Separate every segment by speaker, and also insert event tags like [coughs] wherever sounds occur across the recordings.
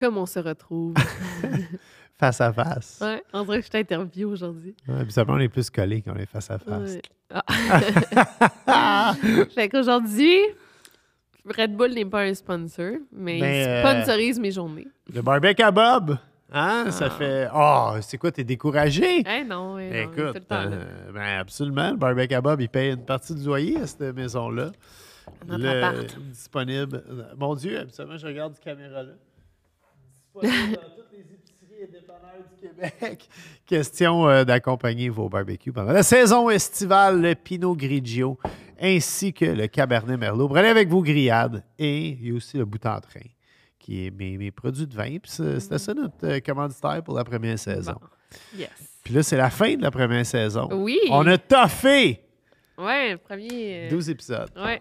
Speaker 1: Comme on se retrouve. [laughs]
Speaker 2: face à face.
Speaker 1: Oui, on dirait que je t'interview aujourd'hui.
Speaker 2: Ouais, fait on est plus collés quand on est face à face. Ouais. Ah. [laughs]
Speaker 1: fait qu'aujourd'hui, Red Bull n'est pas un sponsor, mais, ben, il euh, sponsorise mes journées.
Speaker 2: Le barbecue Bob! Hein? Ça ah. fait. Oh, c'est quoi, t'es découragé? Eh non, eh tout le temps, euh, ben absolument. Le barbecue Bob, il paye une partie du loyer à cette maison-là. Disponible. Mon Dieu, absolument, je regarde cette caméra-là. [laughs] toutes les épiceries et du Québec. [laughs] Question euh, d'accompagner vos barbecues pendant la saison estivale, le Pinot Grigio ainsi que le Cabernet Merlot. Prenez avec vous grillade et il y a aussi le bout train qui est mes, produits de vin. Mm. C'était ça notre euh, commanditaire pour la première saison. Puis là, c'est la fin de la première saison. Oui. On a toffé!
Speaker 1: Ouais, premier. 12 euh,
Speaker 2: épisodes. Ouais.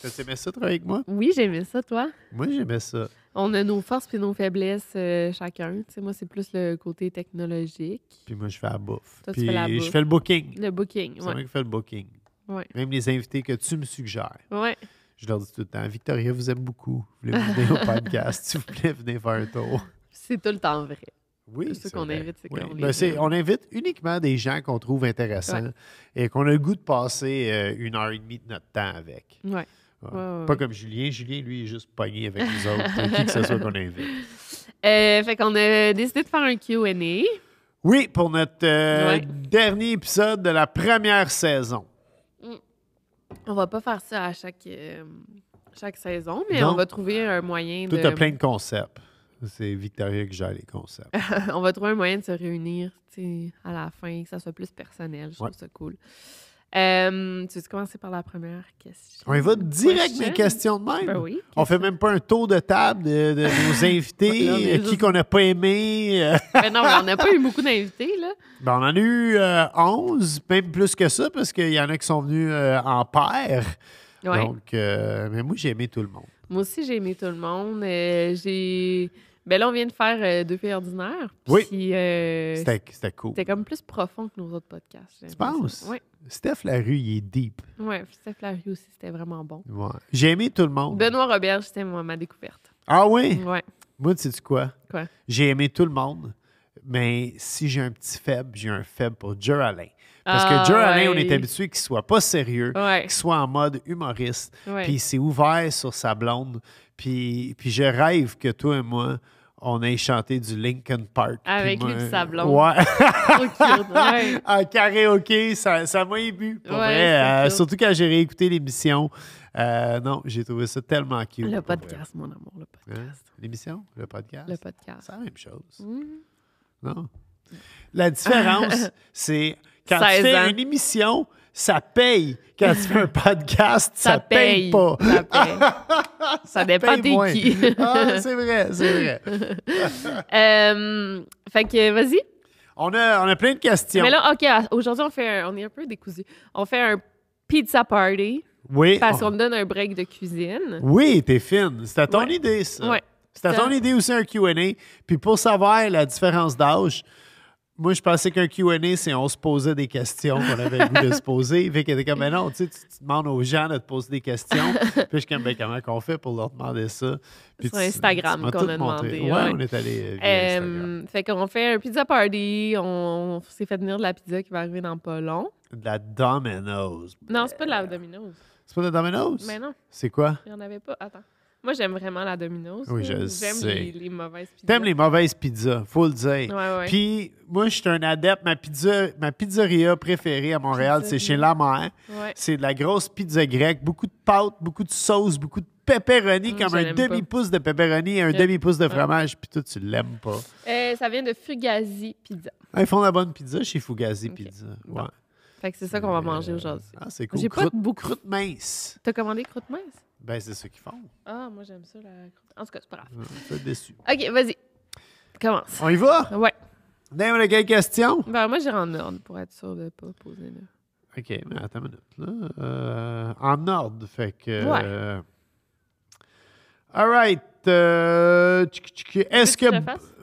Speaker 2: Tu ça, toi, avec moi?
Speaker 1: Oui, j'aimais ça,
Speaker 2: toi. Moi, j'aimais ça.
Speaker 1: On a nos forces et nos faiblesses euh, chacun. moi, c'est plus le côté technologique.
Speaker 2: Puis moi, je fais la bouffe. Toi, Puis tu fais la bouffe. je fais le booking. Le booking, oui. C'est moi qui fais le booking. Ouais. Même les invités que tu me suggères. Ouais. Je leur dis tout le temps, Victoria vous aime beaucoup. Vous voulez venir au podcast, s'il vous plaît, venez faire un tour.
Speaker 1: C'est tout le temps vrai. Oui, c'est qu'on invite. Oui. On, ben, on,
Speaker 2: invite uniquement des gens qu'on trouve intéressants et qu'on a le goût de passer euh, une heure et demie de notre temps avec. Ouais pas comme Julien. Julien, lui, est juste pogné avec les autres, qui que ce soit qu'on invite.
Speaker 1: [laughs] Euh, fait qu'on a décidé de faire un QA.
Speaker 2: Oui, pour notre euh, dernier épisode de la première saison.
Speaker 1: Mm. On va pas faire ça à chaque, euh, chaque saison, mais on va trouver un moyen Tout de. Tout plein de
Speaker 2: concepts. C'est Victoria qui gère les concepts.
Speaker 1: [laughs] on va trouver un moyen de se réunir à la fin, que ça soit plus personnel. Je trouve ça cool. Euh, tu veux commencer par la première
Speaker 2: question? On y va direct Question? mes questions de même. On ben oui, on fait même pas un tour de table de, [laughs] nos invités, euh, qui qu'on n'a pas aimé. Euh. Ben non, on n'a pas eu beaucoup d'invités, là. Ben, on en a eu 11, même plus que ça, parce qu'il y en a qui sont venus en paire. Donc, mais moi, j'ai aimé tout le monde.
Speaker 1: Moi aussi, j'ai aimé tout le monde. j'ai ben là, on vient de faire euh, Deux filles ordinaires. Oui. Euh, c'était cool. C'était comme plus profond que nos autres podcasts. Tu penses? Oui.
Speaker 2: Steph Larue, il est deep.
Speaker 1: Oui, Steph Larue aussi, c'était vraiment bon.
Speaker 2: J'ai aimé tout le monde.
Speaker 1: Benoît Robert, c'était ma découverte.
Speaker 2: Ah oui? Oui. Moi, tu sais quoi? Quoi? J'ai aimé tout le monde, mais si j'ai un petit faible, j'ai un faible pour Joe Parce que ah, Joe on est habitué qu'il soit pas sérieux, qu'il soit en mode humoriste, puis il s'est ouvert sur sa blonde. puis je rêve que toi et moi, on a chanté du Linkin Park. Avec lui du Sablon. Ouais. ouais. [laughs] En karaoké, ça, ça m'a ému. ouais, euh, surtout quand j'ai réécouté l'émission. Euh, non, j'ai trouvé ça tellement cute. Le podcast, mon amour, le hein? podcast. L'émission? Le podcast? Le podcast. C'est la même chose. Mm. Non? La différence, [laughs] c'est quand c'est une émission, ça paye quand tu fais un [laughs] podcast, ça, paye. pas. Ça paye.
Speaker 1: [laughs] ça dépend de qui. [laughs] Ah, c'est vrai, c'est vrai. Euh, fait que vas-y.
Speaker 2: On a, on a plein de questions. Mais là,
Speaker 1: OK, aujourd'hui, on fait on est un peu décousu. On fait un pizza party. Oui. Parce qu'on oh. me donne un break de cuisine.
Speaker 2: Oui, t'es fine. C'était ton idée, ça. Ouais. C'était ton idée aussi, un QA. Puis pour savoir la différence d'âge, moi, je pensais qu'un QA, c'est on se posait des questions qu'on avait le de se poser. Fait qu'elle était comme, mais non, tu, sais, tu, demandes aux gens de te poser des questions. [laughs] puis je suis comme, ben, comment qu'on fait pour leur demander ça? C'est Sur Instagram qu'on a demandé. Ouais, on est allé. Euh,
Speaker 1: euh fait qu'on fait un pizza party. On, s'est fait venir de la pizza qui va arriver dans pas long.
Speaker 2: De la Domino's.
Speaker 1: Non, c'est pas de la Domino's.
Speaker 2: C'est pas de la Domino's? Mais non. C'est quoi?
Speaker 1: Il n'y en avait pas. Attends. Moi, j'aime vraiment la Domino's. J'aime les, mauvaises pizzas. T'aimes
Speaker 2: les mauvaises pizzas, faut le dire. Puis, moi, je suis un adepte. Ma, pizza, ma pizzeria préférée à Montréal, c'est chez La C'est de la grosse pizza grecque. Beaucoup de pâtes, beaucoup de sauce, beaucoup de pepperoni, comme un demi-pouce de pepperoni et un demi-pouce de fromage. Puis toi, tu l'aimes pas.
Speaker 1: Euh, ça vient de Fugazi Pizza.
Speaker 2: Ah, ils font la bonne pizza chez Fugazi Pizza. Bon.
Speaker 1: Fait que c'est ça qu'on va manger aujourd'hui. Ah, c'est cool. J'ai pas de beaucoup. Croûte mince. T'as commandé croûte mince?
Speaker 2: Ben, c'est ça qu'ils font.
Speaker 1: Ah, moi, j'aime ça, la En tout cas, c'est pas grave. Je suis déçu. OK, vas-y.
Speaker 2: Commence. On y va? Ouais. N'importe quelle question? Ben,
Speaker 1: moi, j'irai en ordre pour être sûr de ne pas poser là.
Speaker 2: OK, mais attends une minute. Euh, en ordre, fait que. Ouais. Euh, all right. Euh, Est-ce que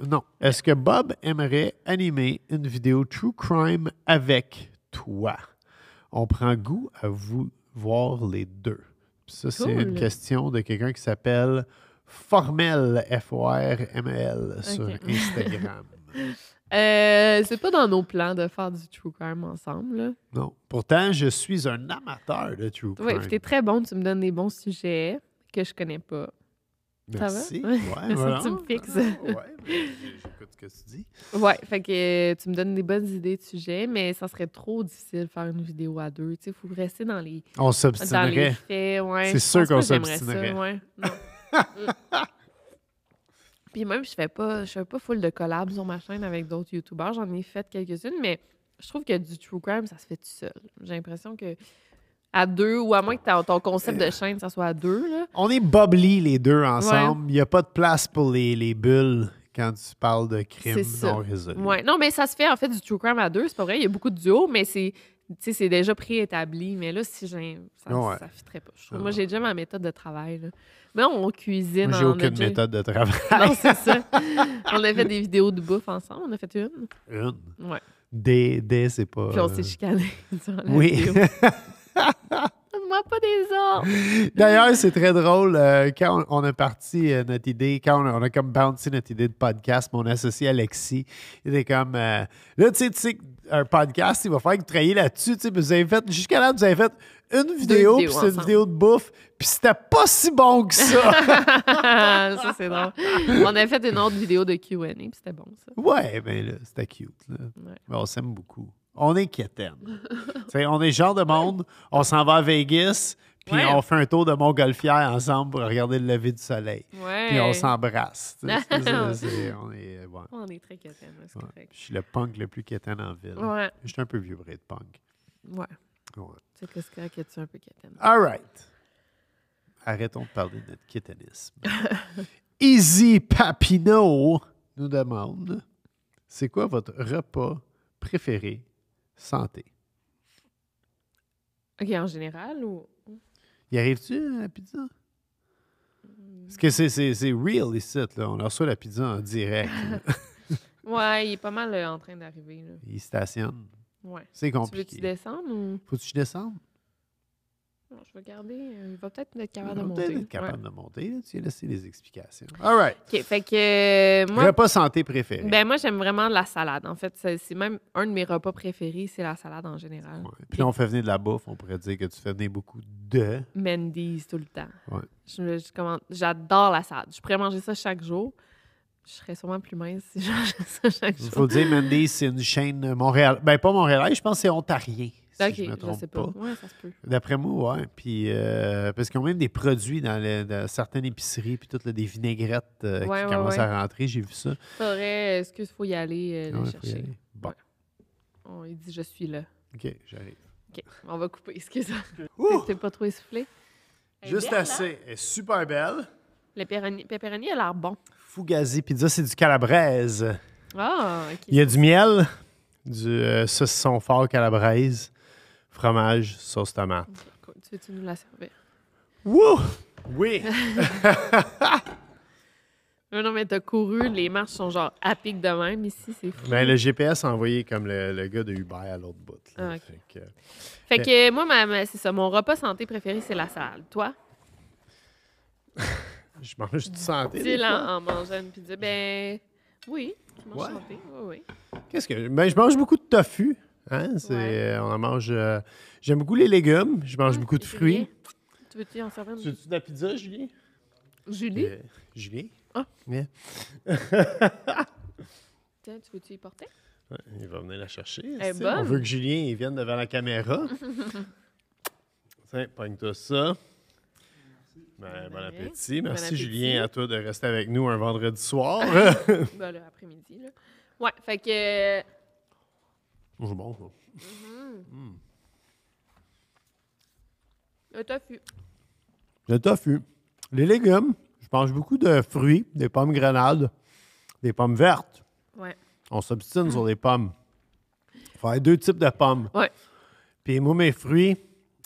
Speaker 2: non. Est-ce que Bob aimerait animer une vidéo True Crime avec toi? On prend goût à vous voir les deux. Ça, c'est une question de quelqu'un qui s'appelle Formel, F-O-R-M-E-L, sur Instagram.
Speaker 1: [laughs] Euh, c'est pas dans nos plans de faire du true crime ensemble. Là.
Speaker 2: Non. Pourtant, je suis un amateur de true crime. Oui, t'es
Speaker 1: très bon. Tu me donnes des bons sujets que je connais pas. Merci. Ça ben, va? Ouais, [laughs] voilà. tu me ah, fixes. ouais, ben,
Speaker 2: j'écoute ce que tu dis. Ouais,
Speaker 1: fait que euh, tu me donnes des bonnes idées de sujets, mais ça serait trop difficile de faire une vidéo à deux. tu Il faut rester dans les. On s'obstinerait. Ouais. C'est sûr qu'on s'obstinerait. Ouais. [laughs] Puis même, je fais pas, je fais pas full de collabs sur ma chaîne avec d'autres YouTubers. J'en ai fait quelques-unes, mais je trouve que du true crime, ça se fait tout seul. J'ai l'impression que à deux, ou à moins que ton concept de euh, chaîne, ça soit à deux.
Speaker 2: On est bubbly les deux ensemble. Il n'y a pas de place pour les, bulles quand tu parles de crimes non résolus.
Speaker 1: Non, mais ça se fait en fait du true crime à deux, c'est pas vrai. Il y a beaucoup de duos, mais c'est c'est déjà préétabli. Mais là, si j'ai. Ça, ouais. ça pas. Moi, ah. j'ai déjà ma méthode de travail. Mais on cuisine. Moi, j'ai aucune méthode de travail. non, c'est ça. [laughs] on a fait des vidéos de bouffe ensemble. On a fait une.
Speaker 2: Une? Ouais. Des, des c'est pas. Puis on s'est euh, [laughs] oui. [laughs]
Speaker 1: Donne-moi pas des ordres.
Speaker 2: D'ailleurs, c'est très drôle. Euh, quand on, a parti euh, notre idée, quand on, a comme bouncé notre idée de podcast, mon associé Alexis, il était comme euh, Là, tu sais, un podcast, il va falloir que vous Tu là-dessus. Vous avez fait, jusqu'à là, vous avez fait une vidéo, puis c'est une vidéo de bouffe, puis c'était pas si bon que ça.
Speaker 1: [laughs] ça, c'est drôle. On avait fait une autre vidéo de QA, puis c'était bon,
Speaker 2: ça. Ouais, ben là, c'était cute. on s'aime beaucoup on est quétaine. on est genre de monde, on s'en va à Vegas, puis on fait un tour de montgolfière ensemble pour regarder le lever du soleil. Puis on s'embrasse. [laughs] on, est, on est très quétaine, Je suis le punk le plus quétaine en ville. Je suis un peu vieux de punk.
Speaker 1: Ouais. C'est quest que tu es un peu quétaine.
Speaker 2: All right. Arrêtons de parler de notre quétainisme. [laughs] Easy Papineau nous demande c'est quoi votre repas préféré santé.
Speaker 1: OK, en général ou. Y arrives-tu à euh, la pizza?
Speaker 2: Parce que c'est, c'est, c'est real ici, là. On reçoit la pizza en direct.
Speaker 1: [laughs] ouais, il est pas mal euh, en train d'arriver. là. stationne. stationne. Ouais. C'est compliqué. veux-tu descendre
Speaker 2: Faut-tu que je descende? je vais garder. Euh, il va peut-être être capable de monter. Il va peut-être être capable de monter. Tu tu as laissé des explications. All right. OK. Fait
Speaker 1: que. repas euh, santé préféré. Ben, moi, j'aime vraiment la salade. En fait, c'est même un de mes repas préférés, c'est la salade en général.
Speaker 2: Puis là, on fait venir de la bouffe. On pourrait dire que tu fais venir beaucoup de.
Speaker 1: Mendy's tout le temps. Ouais. J'adore la salade. Je pourrais manger ça chaque jour je serais sûrement plus mince si je [laughs] mangeais ça chaque jour. Il faut dire, Mendy's,
Speaker 2: c'est une chaîne Montréal. Ben, pas Montréal, je pense que c'est ontarien je sais pas. ça se peut. D'après moi, oui. Puis, euh, parce qu'ils ont même des produits dans, certaines épiceries, puis toutes des vinaigrettes euh, qui commencent à rentrer. J'ai vu ça.
Speaker 1: est-ce qu'il faut y aller euh, les chercher? Bon. On dit, je suis là. OK, j'arrive. OK, on va couper. excusez moi T'es pas trop essoufflé? Juste assez.
Speaker 2: Hein? Elle est super belle. Le pepperoni a l'air bon. Fugazi pizza, c'est du calabraise. Ah, Il y a du miel, du euh, saucisson fort calabraise fromage, sauce tomate.
Speaker 1: Tu nous la servir? Wouh! Oui! [laughs] [laughs] non, mais t'as couru, les marches sont genre à pic de même ici, c'est fou. Mais ben, le
Speaker 2: GPS a envoyé comme le, gars de Uber à l'autre bout. Ah, fait, que, ben
Speaker 1: moi, ma, c'est ça, mon repas santé préféré, c'est la salle. Toi?
Speaker 2: [laughs] je mange du santé. Tu là
Speaker 1: en mangeant une pizza? Ben oui, je mange santé. Oui, oui.
Speaker 2: Qu'est-ce que. Ben, je mange beaucoup de tofu. Hein? Euh, on en mange. Euh, j'aime beaucoup les légumes. Je mange hum, beaucoup de fruits. Tu veux-tu en servir Tu veux-tu de la pizza, Julie? Julie? Euh, Julien? Ah. [laughs]
Speaker 1: Tiens, tu veux-tu y porter?
Speaker 2: il va venir la chercher. On veut que Julien vienne devant la caméra. [laughs] Tiens, pogne-toi ça. Ben, bon ben, appétit. Merci, Julien, à toi de rester avec nous un vendredi soir. [laughs]
Speaker 1: ben, après midi Ouais, fait que.
Speaker 2: C'est bon, ça. Le tofu. Le tofu. Les légumes. Je mange beaucoup de fruits, des pommes grenades, des pommes vertes. Ouais. On s'obstine sur mm. les pommes. Il deux types de pommes. Oui. Puis moi, mes fruits,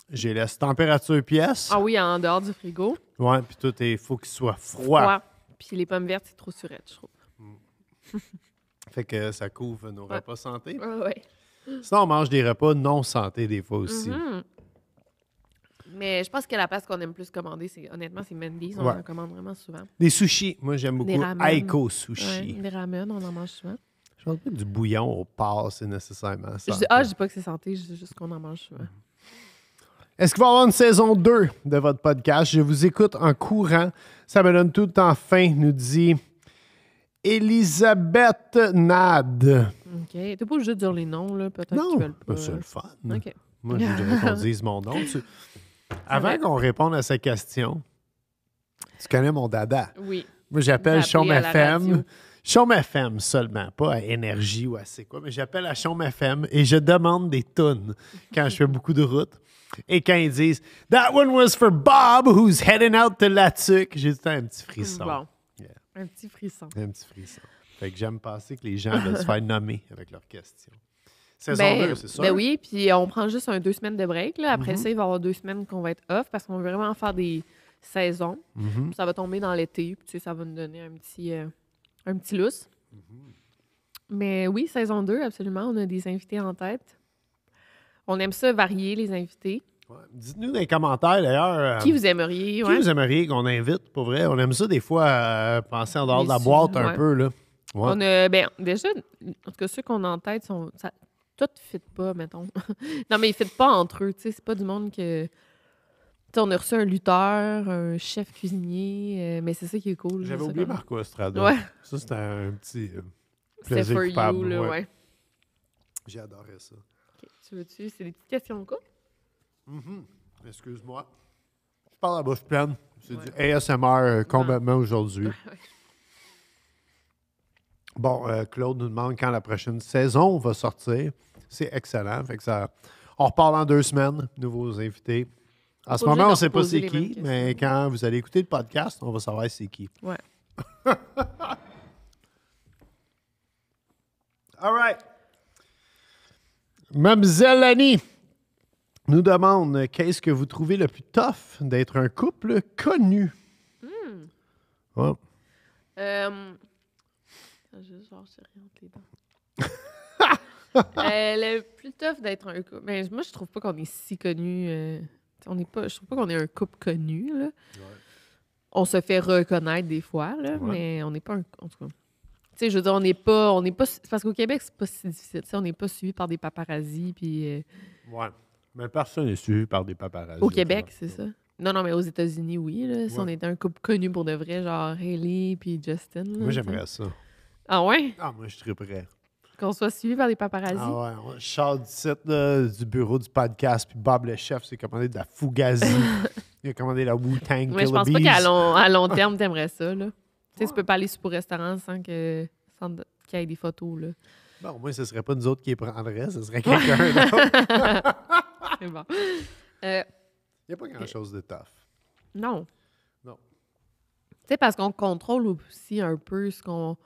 Speaker 2: j'ai la température pièce. Ah
Speaker 1: oui, en dehors du frigo.
Speaker 2: Oui, puis tout, il faut qu'il soit froid.
Speaker 1: Puis les pommes vertes, c'est trop surette,
Speaker 2: je trouve. Mm. [laughs] fait que ça couvre nos repas santé. Oui, ah oui. Sinon, on mange des repas non santé des fois aussi.
Speaker 1: Mhm. Mais je pense que la place qu'on aime plus commander, c'est honnêtement, c'est Mendy's. On la en commande vraiment souvent.
Speaker 2: Des sushis, moi j'aime beaucoup. Aiko sushi.
Speaker 1: des ramen, on en mange souvent.
Speaker 2: Je pense pas du bouillon au porc, c'est nécessairement ça. Je, ah,
Speaker 1: je dis pas que c'est santé, je dis juste qu'on en mange souvent. Mhm.
Speaker 2: Est-ce qu'il va y avoir une saison 2 de votre podcast? Je vous écoute en courant. Ça me donne tout le temps nous dit Elisabeth Nade. OK. T'es pas obligé de dire les noms, là, peut-être non, veux pas. Ben, c'est le fun. OK. Moi, je voudrais qu'on dise mon nom. [laughs] Avant qu'on réponde à sa question, tu connais mon dada. Oui. Moi, j'appelle Cham FM. Cham FM seulement, pas à Énergie ou à c'est quoi, mais j'appelle à Cham FM et je demande des tonnes quand je fais beaucoup de route. Et quand ils disent That one was for Bob who's heading out to Latuc, j'ai tout un petit frisson. Un petit frisson. Un petit frisson. Fait que j'aime passer que les gens veulent se faire nommer avec leurs questions. Saison 2, ben, c'est ça? Ben oui,
Speaker 1: puis on prend juste un deux semaines de break. Là. Après mhm. ça, il va y avoir deux semaines qu'on va être off parce qu'on veut vraiment faire des saisons. Mhm. ça va tomber dans l'été, ça va nous donner un petit, euh, un petit lousse. Mhm. Mais oui, saison 2, absolument. On a des invités en tête. On aime ça varier les invités.
Speaker 2: Dites-nous dans les commentaires d'ailleurs. Euh, qui vous aimeriez? Qui vous aimeriez qu'on invite, pour vrai? On aime ça des fois euh, penser en dehors de la boîte un peu. Là. On
Speaker 1: a, ben, déjà, en tout cas, ceux qu'on a en tête, sont, ça, tout ne fit pas, mettons. [laughs] non, mais ils ne fit pas entre eux. C'est pas du monde que. on a reçu un lutteur, un chef cuisinier, euh, mais c'est ça qui est cool. J'avais oublié Marco Estrada. Ouais.
Speaker 2: Ça, c'était un petit euh, plaisir for ouais. J'ai adoré ça.
Speaker 1: Tu veux-tu? C'est des petites questions quoi?
Speaker 2: Mm-hmm. Excuse-moi. Je parle à bouche pleine. C'est du ASMR euh, ah. complètement aujourd'hui. [laughs] Bon, euh, Claude nous demande quand la prochaine saison va sortir. C'est excellent. ça, on reparle en deux semaines, nouveaux invités. En ce moment, on ne sait pas c'est qui, mais quand vous allez écouter le podcast, on va savoir c'est qui. Ouais. [laughs] All right. Mademoiselle Annie nous demande qu'est-ce que vous trouvez le plus tough d'être un couple connu?
Speaker 1: Mm je tes [laughs] Elle le plus tough d'être un couple. Mais ben, moi, je trouve pas qu'on est si connu. Euh, on pas, je trouve pas qu'on est un couple connu. Là. On se fait reconnaître des fois, là, mais on n'est pas un. En tout cas. Tu sais, je veux dire, on n'est pas. On est pas parce qu'au Québec, c'est pas si difficile. on n'est pas suivi par des paparazzis. Puis, euh,
Speaker 2: Ouais. Mais personne n'est suivi par des paparazzis. Au Québec,
Speaker 1: c'est ça. Non, non, mais aux États-Unis, oui. Là, si on était un couple connu pour de vrai, genre Haley puis Justin. Moi, j'aimerais ça. Ah ouais?
Speaker 2: Ah, moi, je suis prêt.
Speaker 1: Qu'on soit suivi par des paparazzis. Ah ouais,
Speaker 2: on- du site du bureau du podcast, puis Bob le chef s'est commandé de la fougazie. [laughs] il a commandé la Wu-Tang Mais je pense pas qu'à long, à long [laughs] terme,
Speaker 1: t'aimerais ça. Là. Tu sais, Tu peux pas aller sur au restaurant sans que sans qu'il y ait des photos. Là.
Speaker 2: Bon, au moins, ce serait pas nous autres qui les prendraient. ce serait quelqu'un [laughs] d'autre. C'est bon. Euh, il n'y a pas grand-chose de tough. non. Non.
Speaker 1: Tu sais, parce qu'on contrôle aussi un peu ce qu'on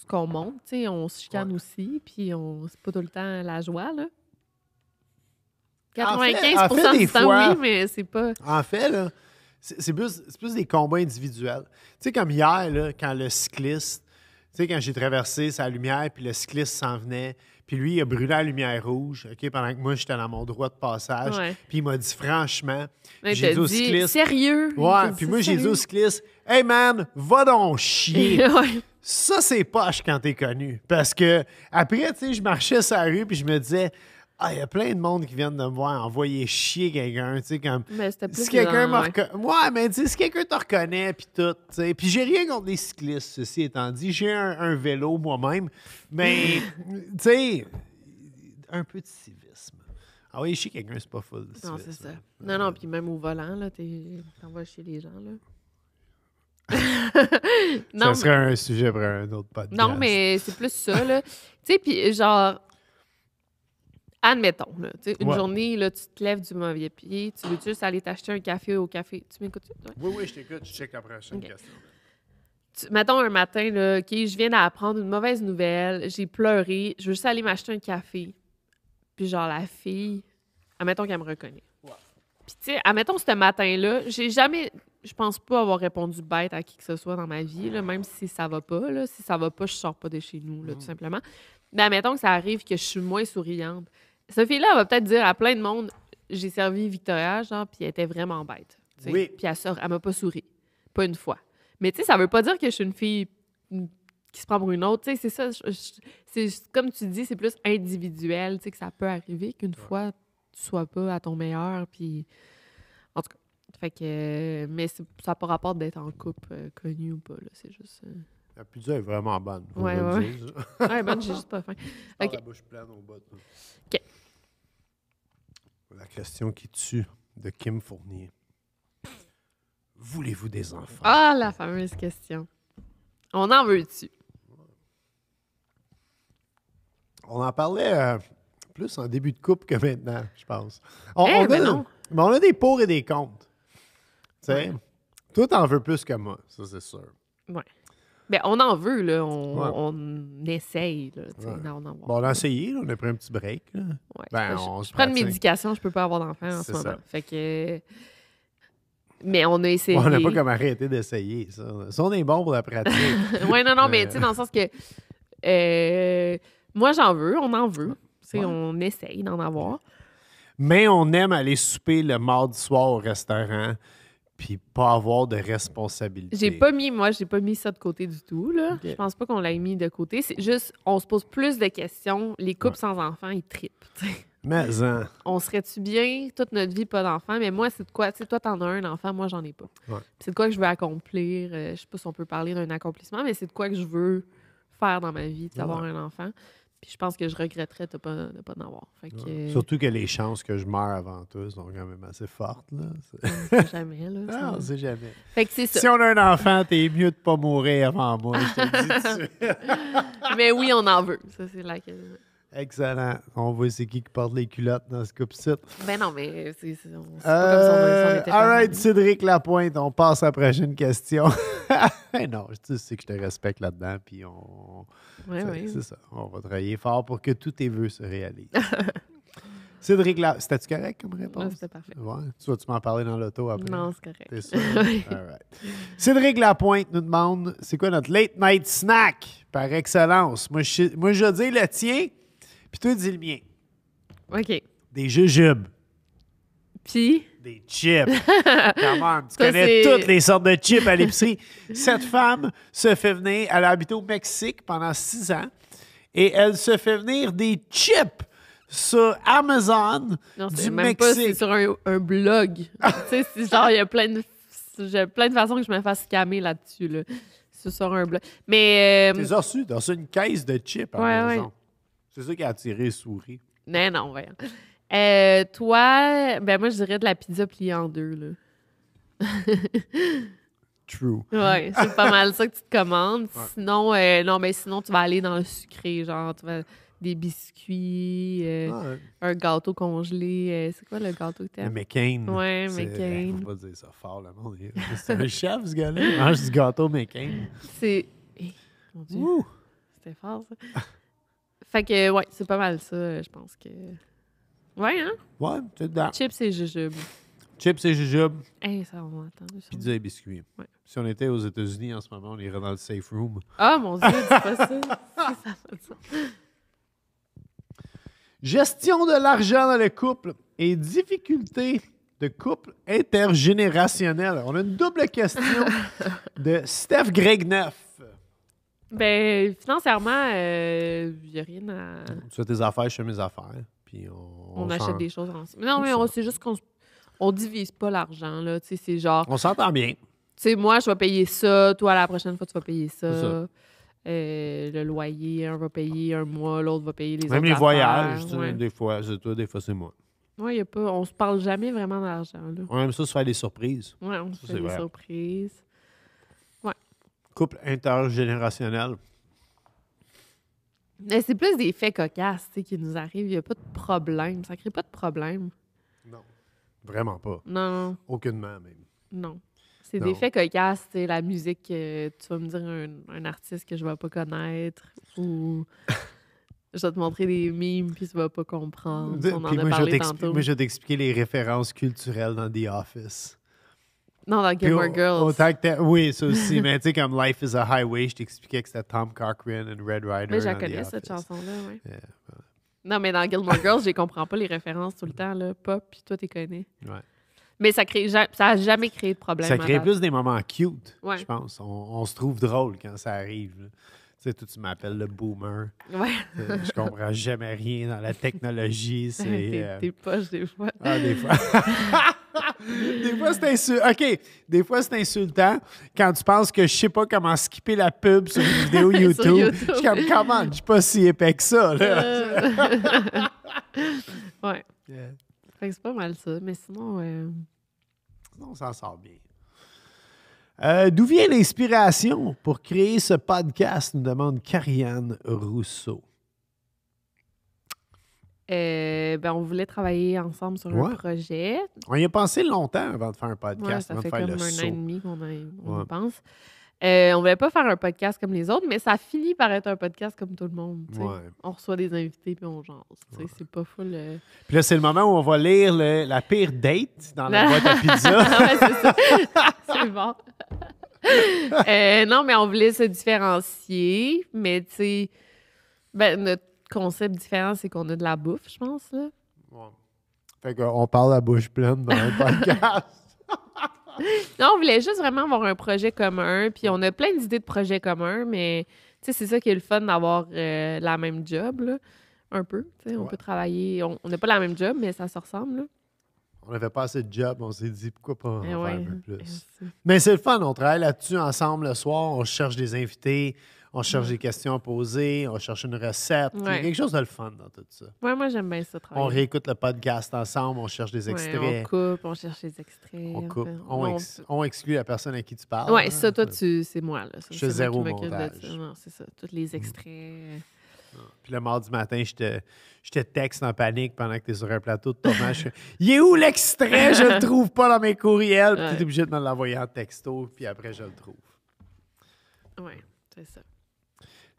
Speaker 1: ce qu'on monte. on se chicane aussi, puis on... c'est pas tout le temps la joie. Là. 95 de temps, oui, mais c'est pas.
Speaker 2: En fait, là, c'est plus, des combats individuels. Tu sais, comme hier, quand le cycliste, tu sais, quand j'ai traversé sa lumière, puis le cycliste s'en venait, puis lui, il a brûlé la lumière rouge, OK, pendant que moi, j'étais dans mon droit de passage. Puis il m'a dit, franchement, j'ai dit cycliste. Sérieux? Ouais, puis moi, j'ai dit au cycliste, hey man, va donc [laughs] chier. Ça, c'est poche quand t'es connu. Parce que après, tu sais, je marchais sur la rue puis je me disais. Ah, il y a plein de monde qui viennent de me voir envoyer chier quelqu'un, tu sais, comme... Mais c'était plus si quelqu'un me ouais. mais tu sais, si quelqu'un te reconnaît, puis tout, tu sais. Puis j'ai rien contre les cyclistes, ceci étant dit. J'ai un, vélo moi-même, mais, [laughs] tu sais, un peu de civisme. Ah oui, chier quelqu'un, c'est pas full Non, c'est ça.
Speaker 1: Hein. Non, non, puis même au volant, là, t'envoies chier les gens, là. [laughs] ça serait
Speaker 2: un sujet pour un autre podcast. Non, mais
Speaker 1: c'est plus ça, là. [laughs] tu sais, puis genre, admettons, là, une journée, là, tu te lèves du mauvais pied, tu veux juste aller t'acheter un café au café. Tu m'écoutes?
Speaker 2: Oui, oui, je t'écoute, je check après chaque question.
Speaker 1: mettons un matin, là, je viens d'apprendre une mauvaise nouvelle, j'ai pleuré, je veux juste aller m'acheter un café. Puis genre, la fille, admettons qu'elle me reconnaît. Puis, tu sais, admettons ce matin-là, j'ai jamais je pense pas avoir répondu bête à qui que ce soit dans ma vie, même si ça va pas. Si ça va pas, je sors pas de chez nous, là, tout mm. simplement. Mais admettons que ça arrive que je suis moins souriante. Cette fille-là va peut-être dire à plein de monde j'ai servi Victoria, genre, puis elle était vraiment bête. Oui. Puis elle, ne m'a pas souri. Pas une fois. Mais tu sais, ça veut pas dire que je suis une fille qui se prend pour une autre. c'est ça. C'est comme tu dis, c'est plus individuel, que ça peut arriver qu'une fois tu sois pas à ton meilleur, puis mais ça n'a pas rapport d'être en couple connue euh, connu ou pas. Là, c'est juste. Euh.
Speaker 2: La pizza est vraiment bonne. Oui, ouais, [laughs] ouais. bonne, j'ai juste pas faim. [laughs] la bouche pleine hein. OK. La question qui tue de Kim Fournier. Voulez-vous des enfants?
Speaker 1: Ah, la fameuse question. On en veut-tu?
Speaker 2: On en parlait euh, plus en début de couple que maintenant, je pense. On, eh, ben a, mais on a des pour et des contre sais. Toi, t'en veux plus que moi, ça, c'est sûr. Ouais.
Speaker 1: Ben, on en veut, là. On, on essaye, là. on, en bon, on a essayé, on a
Speaker 2: pris un petit break. Là. Ouais. Ben, je, on je prends une médication,
Speaker 1: je peux pas avoir d'enfant en ce moment. Ça. Fait que... Mais on a essayé. on n'a pas comme
Speaker 2: arrêté d'essayer, ça. Si on est bon pour la pratique.
Speaker 1: [laughs] oui, non, non, mais tu sais, dans le sens que... Euh, moi, j'en veux, on en veut. On essaye d'en avoir.
Speaker 2: Mais on aime aller souper le mardi soir au restaurant puis pas avoir de responsabilité. J'ai pas
Speaker 1: mis, moi, j'ai pas mis ça de côté du tout. Là. Je pense pas qu'on l'ait mis de côté. C'est juste, on se pose plus de questions. Les couples sans enfants, ils tripent.
Speaker 2: Mais hein.
Speaker 1: On serait-tu bien toute notre vie pas d'enfant? Mais moi, c'est de quoi? Tu toi, t'en as un enfant, moi, j'en ai pas. C'est de quoi que je veux accomplir? Euh, je sais pas si on peut parler d'un accomplissement, mais c'est de quoi que je veux faire dans ma vie, d'avoir un enfant. Puis je pense que je regretterais de ne pas, pas en avoir.
Speaker 2: Surtout que les chances que je meure avant tous sont quand même assez fortes. Là. C'est jamais. Là, non, [laughs] ah, jamais. Fait que ça. Si on a un enfant, t'es mieux de pas mourir avant moi. Je te
Speaker 1: dis [laughs] Mais oui, on en veut. Ça, c'est la question.
Speaker 2: Excellent. On voit c'est qui qui porte les culottes dans ce coup ci Ben non, mais c'est euh, All right, Cédric Lapointe, on passe à la prochaine question. [laughs] non, tu sais que je te respecte là-dedans, puis on... oui. C'est ça. On va travailler fort pour que tous tes vœux se réalisent. [laughs] Cédric Lapointe, c'était-tu correct comme réponse? c'était parfait. Tu vas-tu m'en parler dans l'auto après? Non, c'est correct. [laughs] Cédric Lapointe nous demande, c'est quoi notre late night snack par excellence? Moi, je, moi, je dis le tien puis toi, dis le mien. OK. Des jujubes. Puis? Des chips. [laughs] on. Tu connais toutes les sortes de chips à l'épicerie. [laughs] Cette femme se fait venir, elle a habité au Mexique pendant six ans et elle se fait venir des chips sur Amazon non, du même c'est sur un, blog. [laughs] tu sais, genre, il y a
Speaker 1: plein de, plein de façons que je me fasse scammer là-dessus. Là. C'est sur un blog. Mais. Euh, tu les as
Speaker 2: dans une caisse de chips à ouais, c'est ça qui a attiré le sourire.
Speaker 1: Non, non, voyons. Euh, toi, ben moi, je dirais de la pizza pliée en deux, là. [laughs] True. Ouais, c'est pas mal ça que tu te commandes. Sinon, euh, non, mais sinon, tu vas aller dans le sucré, genre, tu vas des biscuits, euh, un gâteau congelé. Euh, c'est quoi le gâteau que t'aimes? Le McCain. Ouais, ben, McCain. Faut pas dire ça
Speaker 2: fort, le monde. Hein. [laughs] C'est un chef, ce gars-là. Il mange du gâteau McCain.
Speaker 1: C'est. Eh, mon Dieu. C'était fort, ça. [laughs] Fait que, ouais, c'est pas mal ça, euh, je pense que. Ouais, hein?
Speaker 2: Ouais, c'est dedans. Chips et jujubes. Chips et jujubes. Hey, ça, on va attendre. Pizza et biscuits. Si on était aux États-Unis en ce moment, on irait dans le safe room. Ah, mon Dieu, c'est pas ça. [laughs] ça, ça. Gestion de l'argent dans le couple et difficultés de couple intergénérationnel. On a une double question [laughs] de Steph Gregneuf.
Speaker 1: Ben, financièrement, il euh, n'y a rien à.
Speaker 2: Tu fais tes affaires, je fais mes affaires. Puis on, on, achète des choses ensemble. Non, mais
Speaker 1: on, c'est juste qu'on on divise pas l'argent, là. Tu sais, c'est genre.
Speaker 2: On s'entend bien. Tu
Speaker 1: sais, moi, je vais payer ça. Toi, la prochaine fois, tu vas payer ça. Euh, le loyer, un va payer un mois, l'autre va payer les Même autres les voyages, des
Speaker 2: fois, c'est toi, des fois, c'est moi.
Speaker 1: Oui, y a pas, on se parle jamais vraiment d'argent.
Speaker 2: On aime ça se faire des surprises. Oui, on se fait des
Speaker 1: surprises
Speaker 2: couple intergénérationnel.
Speaker 1: Mais c'est plus des faits cocasses qui nous arrivent. Il n'y a pas de problème. Ça crée pas de problème.
Speaker 2: Non. Vraiment pas. Non. Aucunement, même. Non. C'est des faits
Speaker 1: cocasses. C'est la musique, tu vas me dire un, artiste que je ne vais pas connaître ou [laughs] je vais te montrer des mimes puis tu ne vas pas comprendre. On en a parlé tantôt. Moi, je
Speaker 2: vais t'expliquer les références culturelles dans The Office. Non, dans Gilmore Girls. oui, ça aussi. [laughs] mais tu sais, comme Life is a Highway, je t'expliquais que c'était Tom Cochrane et Red Rider. Mais je connais, cette
Speaker 1: chanson-là, oui. Non, mais dans Gilmore Girls, je ne comprends pas les références tout le temps, là. Pop, puis toi, tu connais. Ouais. Mais ça crée, ça a jamais créé de problème. Ça crée plus
Speaker 2: des moments cute, je pense. On, se trouve drôle quand ça arrive. Tu sais, toi, tu m'appelles le boomer. Ouais. Euh, je comprends jamais rien dans la technologie. [laughs] T'es euh... poche des fois. Ah, des fois. [laughs] Des fois, c'est insultant. OK. Des fois, c'est insultant quand tu penses que je sais pas comment skipper la pub sur une vidéo [laughs] YouTube. Je suis comme, comment? Je suis pas si épais que ça, là. Euh. [laughs] ouais.
Speaker 1: c'est pas mal ça. Mais sinon. Non, euh, Sinon, sort bien.
Speaker 2: Euh, d'où vient l'inspiration pour créer ce podcast, nous demande Carianne Rousseau.
Speaker 1: Euh, ben, on voulait travailler ensemble sur un projet.
Speaker 2: On y a pensé longtemps avant de faire un podcast. ça fait comme un an et demi qu'on on
Speaker 1: pense. Euh, on voulait pas faire un podcast comme les autres, mais ça finit par être un podcast comme tout le monde. On reçoit des invités puis on jase. C'est pas fou le.
Speaker 2: Euh, puis là, c'est le moment où on va lire la pire date dans la, [laughs] boîte à pizza. [laughs]
Speaker 1: [laughs] c'est bon. non, mais on voulait se différencier, mais tu sais. Ben, notre concept différent, c'est qu'on a de la bouffe, je pense. Là.
Speaker 2: Fait qu'on parle à bouche pleine dans un podcast. [laughs]
Speaker 1: [laughs] non, on voulait juste vraiment avoir un projet commun. Puis on a plein d'idées de projets communs, mais c'est ça qui est le fun d'avoir euh, la même job, un peu. On peut travailler. On n'a pas la même job, mais ça se ressemble. Là.
Speaker 2: On n'avait pas assez de job, on s'est dit pourquoi pas en eh faire un peu eh plus. Mais c'est le fun, on travaille là-dessus ensemble le soir, on cherche des invités on cherche des questions à poser, on cherche une recette. Il y a quelque chose de le fun dans tout ça. Oui, moi, j'aime bien ça. Travailler. On réécoute le podcast ensemble, on cherche des extraits. on
Speaker 1: coupe, on cherche des extraits. On coupe.
Speaker 2: On, exclut la personne à qui tu parles. Oui, hein, ça, toi,
Speaker 1: tu, c'est moi. Là. je suis zéro montage. Non, c'est ça.
Speaker 2: Tous les mm. extraits. Ah, puis le mardi matin, je te, te texte en panique pendant que tu es sur un plateau de tournage. Il est où l'extrait? Je le trouve pas dans mes courriels. Puis tu es obligé de me l'envoyer en texto, puis après, je le trouve. Oui, c'est ça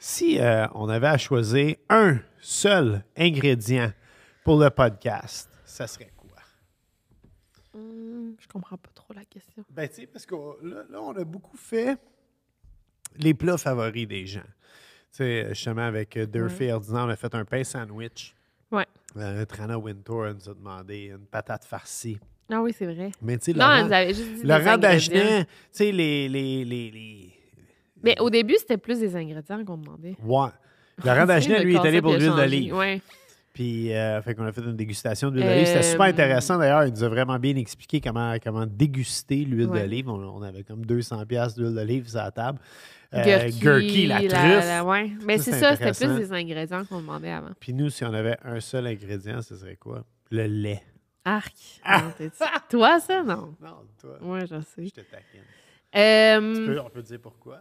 Speaker 2: si euh, on avait à choisir un seul ingrédient pour le podcast, ça serait quoi? Je je comprends pas trop la question. Ben, tu sais, parce que là, on a beaucoup fait les plats favoris des gens. Tu sais, justement, avec euh, Durfee filles ordinaires, on a fait un pain sandwich. Ouais. Euh, Trana Wintour nous a demandé une patate farcie. Ah oui, c'est vrai. Mais tu sais, Laurent, Laurent Dagenet, tu sais, les, les, les, les
Speaker 1: mais au début, c'était plus des ingrédients
Speaker 2: qu'on demandait. Ouais. Laurent [laughs] Dagenet, lui, est allé pour l'huile d'olive. Ouais. Puis, euh, qu'on a fait une dégustation d'huile d'olive. C'était super euh, intéressant d'ailleurs. Il nous a vraiment bien expliqué comment, comment déguster l'huile d'olive. On, avait comme 200 d'huile d'olive sur la table. Euh, Gurky, la truffe. ouais. Mais c'est ça, c'était plus des
Speaker 1: ingrédients qu'on demandait avant.
Speaker 2: Puis nous, si on avait un seul ingrédient, ce serait quoi? Le lait. Arc. [laughs] Ah! toi, ça, non? Non, toi. Moi, ouais, je sais. Je te taquine. Euh, peux, on peut dire pourquoi.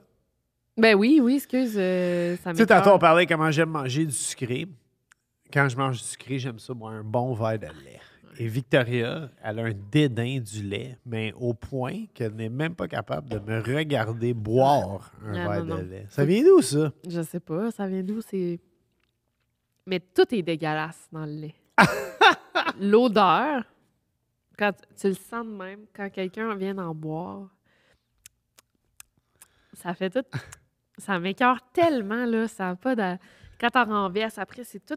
Speaker 1: Ben oui, oui, excuse. Euh, tu sais, tantôt, on
Speaker 2: parlait comment j'aime manger du sucré. Quand je mange du sucré, j'aime ça boire un bon verre de lait. Et Victoria, elle a un dédain du lait, mais au point qu'elle n'est même pas capable de me regarder boire ah. un verre de lait. Ça vient d'où, ça?
Speaker 1: Je sais pas. Ça vient d'où? C'est. Mais tout est dégueulasse dans le lait. [laughs] L'odeur, quand tu le sens de même, quand quelqu'un vient d'en boire, ça fait tout. Ça m'écœure tellement, là. Ça n'a pas de. Quand t'en renverses, après, c'est tout.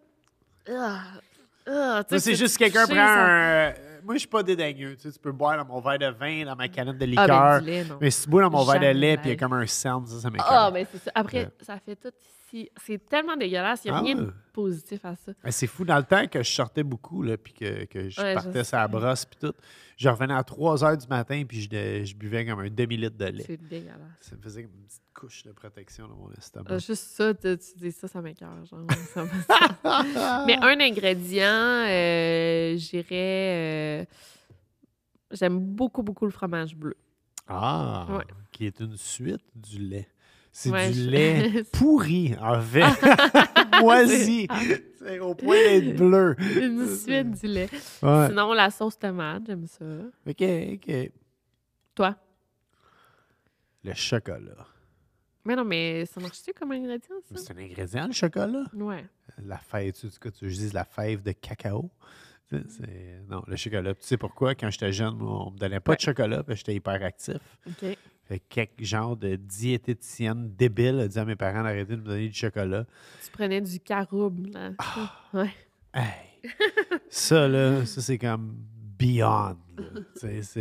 Speaker 1: Ah, ah, c'est juste quelqu'un prend un.
Speaker 2: Euh, moi, je suis pas dédaigneux. Tu, sais, tu peux boire dans mon verre de vin, dans ma canette de ah, liqueur. mais si tu bois dans mon verre de lait, puis il y a comme un sound, ça, ça m'écœure.
Speaker 1: Ah, mais ben, c'est ça. Après, ça fait tout c'est tellement dégueulasse, il n'y a ah rien de positif à ça.
Speaker 2: c'est fou, dans le temps que je sortais beaucoup, là, puis que, je partais partais sa brosse, puis tout, je revenais à 3 heures du matin, puis je, buvais comme un demi-litre de lait. C'est dégueulasse. Ça me faisait comme une petite couche de protection dans mon estomac. Ah, juste ça, tu, dis ça, ça m'écœure. [laughs] Mais un
Speaker 1: ingrédient, euh, j'irais. Euh, j'aime beaucoup, beaucoup le fromage bleu.
Speaker 2: Ah, qui est une suite du lait. C'est du lait [laughs] pourri, en fait. Ah! [laughs] Moisi. On [laughs] au point d'être bleu. Une
Speaker 1: suite du lait. Sinon, la sauce tomate, j'aime ça.
Speaker 2: OK, OK. Toi? Le chocolat.
Speaker 1: Mais non, mais ça marche-tu comme ingrédient,
Speaker 2: ça? C'est un ingrédient, le chocolat? Ouais. La fève, tu, quoi tu dis la fève de cacao. Non, le chocolat. Tu sais pourquoi? Quand j'étais jeune, on me donnait pas de chocolat, parce que j'étais actif. OK quelque genre de diététicienne débile a dit à mes parents d'arrêter de me donner du chocolat.
Speaker 1: Tu prenais du caroube, là. Ah! ouais.
Speaker 2: ça, là, ça, c'est comme beyond. [laughs]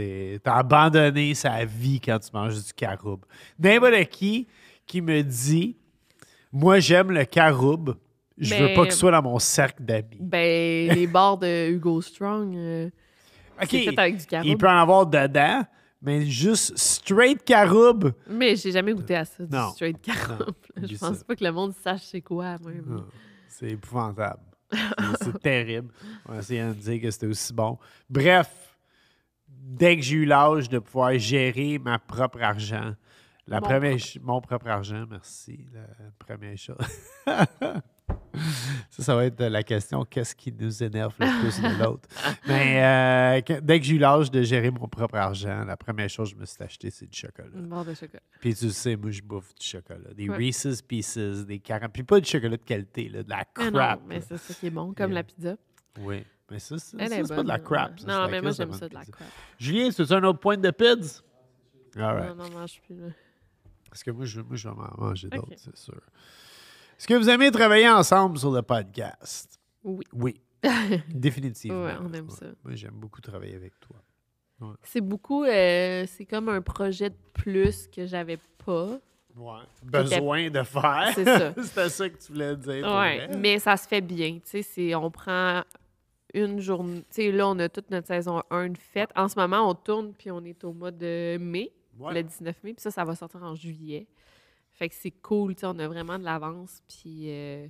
Speaker 2: T'as abandonné sa vie quand tu manges du caroube. N'importe qui qui me dit Moi, j'aime le caroube. Je veux pas que ce soit dans mon cercle d'amis.
Speaker 1: Ben, les bords [laughs] de Hugo Strong, euh,
Speaker 2: Ok. Il peut en avoir dedans, mais juste straight caroube.
Speaker 1: Mais j'ai jamais goûté à ça, straight caroube. je pense pas que le monde sache c'est quoi,
Speaker 2: C'est épouvantable. c'est [laughs] terrible. On essayer de dire que c'était aussi bon. Bref, dès que j'ai eu l'âge de pouvoir gérer ma propre argent, la première, propre. mon propre argent, merci. La première chose. [laughs] Ça, ça va être la question qu'est-ce qui nous énerve le plus de l'autre? Mais euh, dès que j'ai eu l'âge de gérer mon propre argent, la première chose que je me suis acheté, c'est du chocolat. Une barre de chocolat. Puis tu sais, moi, je bouffe du chocolat. Des Reese's Pieces, des caramels. Puis pas du chocolat de qualité, là, de la crap. Mais, non, c'est
Speaker 1: ça qui est bon, comme la pizza.
Speaker 2: Oui. Mais ça, c'est pas de la crap. non, mais moi, j'aime ça de la crap. Julien, c'est un autre point de pizza? All right. Parce que moi, je, moi, vais manger d'autres, c'est sûr. Est-ce que vous aimez travailler ensemble sur le podcast? Oui. Oui. [laughs] Définitivement. Oui, on aime ça. Moi, j'aime beaucoup travailler avec toi.
Speaker 1: C'est beaucoup, euh, c'est comme un projet de plus que j'avais pas. Besoin de faire. C'est ça. [laughs]
Speaker 2: C'était ça que tu voulais dire. Oui, Mais
Speaker 1: ça se fait bien. Tu sais, on prend une journée. Tu sais, là, on a toute notre saison 1 de fête. En ce moment, on tourne, puis on est au mois de mai, le 19 mai, puis ça, ça va sortir en juillet. Fait que c'est cool, on a vraiment de l'avance. Puis euh,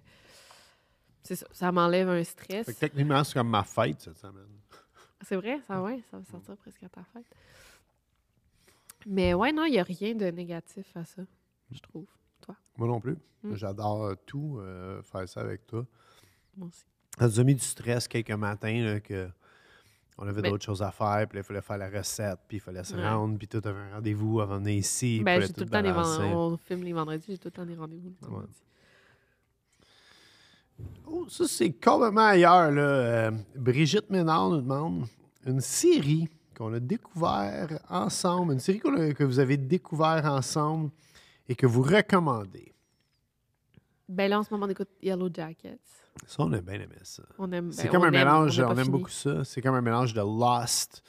Speaker 1: ça, m'enlève un stress. Fait que
Speaker 2: techniquement, c'est comme ma fête cette semaine.
Speaker 1: C'est vrai, ça, ouais, ça va sortir presque à ta fête. Mais ouais, non, il n'y a rien de négatif à ça, je trouve. Toi?
Speaker 2: Moi non plus. Mm. J'adore tout, euh, faire ça avec toi. Moi aussi. Ça nous a mis du stress quelques matins là, que on avait ben d'autres choses à faire, puis il fallait faire la recette, puis il fallait se rendre, puis tout avait un rendez-vous avant de ici. Ben, j'ai tout, le temps rendez-vous.
Speaker 1: on filme les vendredis, j'ai tout le temps des rendez-vous le
Speaker 2: oh, ça, c'est complètement ailleurs. Là. Euh, Brigitte Ménard nous demande une série qu'on a découvert ensemble, une série que vous avez découvert ensemble et que vous recommandez.
Speaker 1: Ben là, en ce moment, on écoute Yellow Jackets.
Speaker 2: Ça, on a bien aimé ça. c'est ben, comme un mélange, on, aime beaucoup ça. C'est comme un mélange de Lost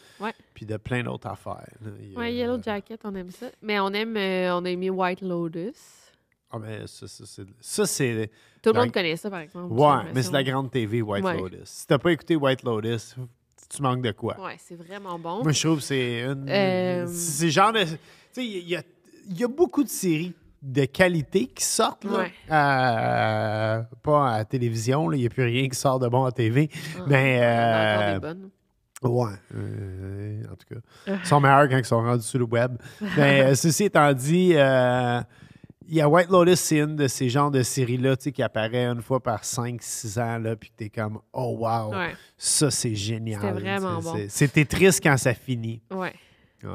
Speaker 2: puis de plein d'autres affaires.
Speaker 1: Oui, Yellow euh, Jacket, on aime ça. Mais on aime, euh, on a aimé White Lotus.
Speaker 2: Ah, mais ben, ça, ça, c'est. Ça, c'est Tout le monde connaît ça, par exemple. Ouais, mais c'est la grande TV, White Lotus. Si t'as pas écouté White Lotus, tu manques de quoi.
Speaker 1: Ouais, c'est vraiment bon. Moi, je trouve que c'est une. Euh, c'est
Speaker 2: genre Tu sais, il y, y, a beaucoup de séries de qualité qui sortent. Euh, pas à la télévision, il n'y a plus rien qui sort de bon à TV. Ah, mais. Euh, Ouais, euh, en tout cas. Ils sont meilleurs quand ils sont rendus sur le web. Mais euh, ceci étant dit, il y a White Lotus, c'est une de ces genres de séries-là qui apparaît une fois par 5-6 ans, là, puis tu t'es comme « Oh wow, ça c'est génial! » C'était vraiment bon. C'était triste quand ça finit. Ouais. ouais.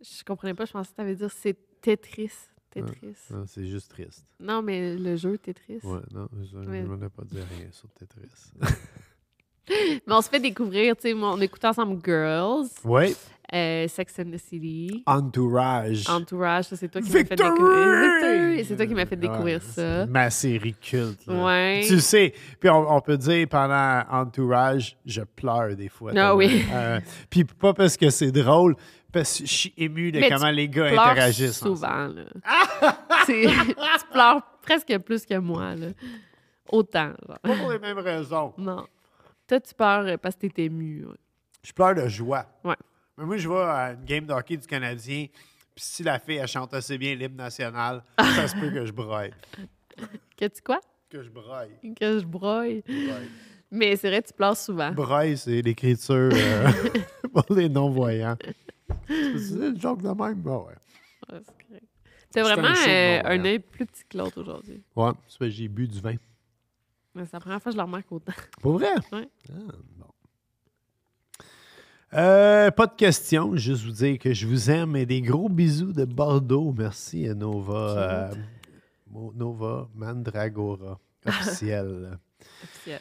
Speaker 1: Je comprenais pas, je pensais que tu avais dit c'est triste. T'es
Speaker 2: non, c'est juste triste.
Speaker 1: Non, mais le jeu, t'es triste. Ouais, non, je ne mais... pas
Speaker 2: dire rien sur Tetris.
Speaker 1: [laughs] mais on se fait découvrir, tu sais, on écoute ensemble Girls. Ouais. Euh, Sex and the City.
Speaker 2: Entourage.
Speaker 1: Entourage, ça, c'est toi qui m'as fait découvrir. C'est toi qui m'as fait découvrir ça.
Speaker 2: Ma série culte.
Speaker 1: Là. Tu
Speaker 2: sais, puis on, peut dire pendant Entourage, je pleure des fois. Ah oui. Euh, puis pas parce que c'est drôle, parce que je suis ému de comment les gars interagissent. Souvent, là.
Speaker 1: [laughs] tu pleures presque plus que moi, là. Autant. Pas pour les
Speaker 2: mêmes raisons. Non. Toi, tu pleures parce que t'es ému. Je pleure de joie. Ouais. Mais moi, je vais à une game d'hockey du Canadien, puis si la fille, elle chante assez bien l'hymne national, [laughs] ça se peut que je
Speaker 1: qu'est-ce que tu quoi? Que je broye. Que je broye. Mais c'est vrai, tu pleures souvent.
Speaker 2: Braille, c'est l'écriture euh, [laughs] pour les non-voyants.
Speaker 1: C'est une joke de même, bah ouais. T'as vraiment euh, un, œil plus petit que l'autre aujourd'hui.
Speaker 2: Ouais, c'est j'ai bu du vin.
Speaker 1: mais ça première fois que je le remarque autant. Pour vrai? Ouais. Ah, bon.
Speaker 2: Euh, pas de questions, juste vous dire que je vous aime et des gros bisous de Bordeaux. Merci à Nova, euh, Nova Mandragora, [laughs] Officiel. Officiel.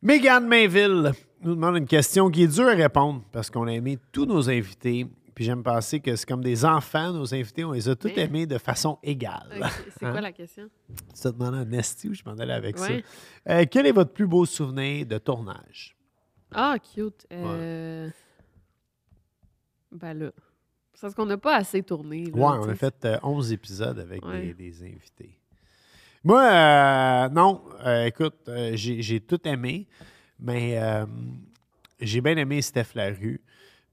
Speaker 2: Mégane Mainville nous demande une question qui est dure à répondre parce qu'on a aimé tous nos invités. Puis j'aime penser que c'est comme des enfants, nos invités, on les a tous aimés de façon égale. C'est quoi hein? la question? Tu te un je m'en allais avec ça. Euh, quel est votre plus beau souvenir de tournage?
Speaker 1: Ah, cute. Ben là. C'est parce qu'on n'a pas assez tourné. on a fait
Speaker 2: 11 euh, épisodes avec des, invités. Moi, euh, non, euh, écoute, j'ai tout aimé, mais j'ai bien aimé Steph Larue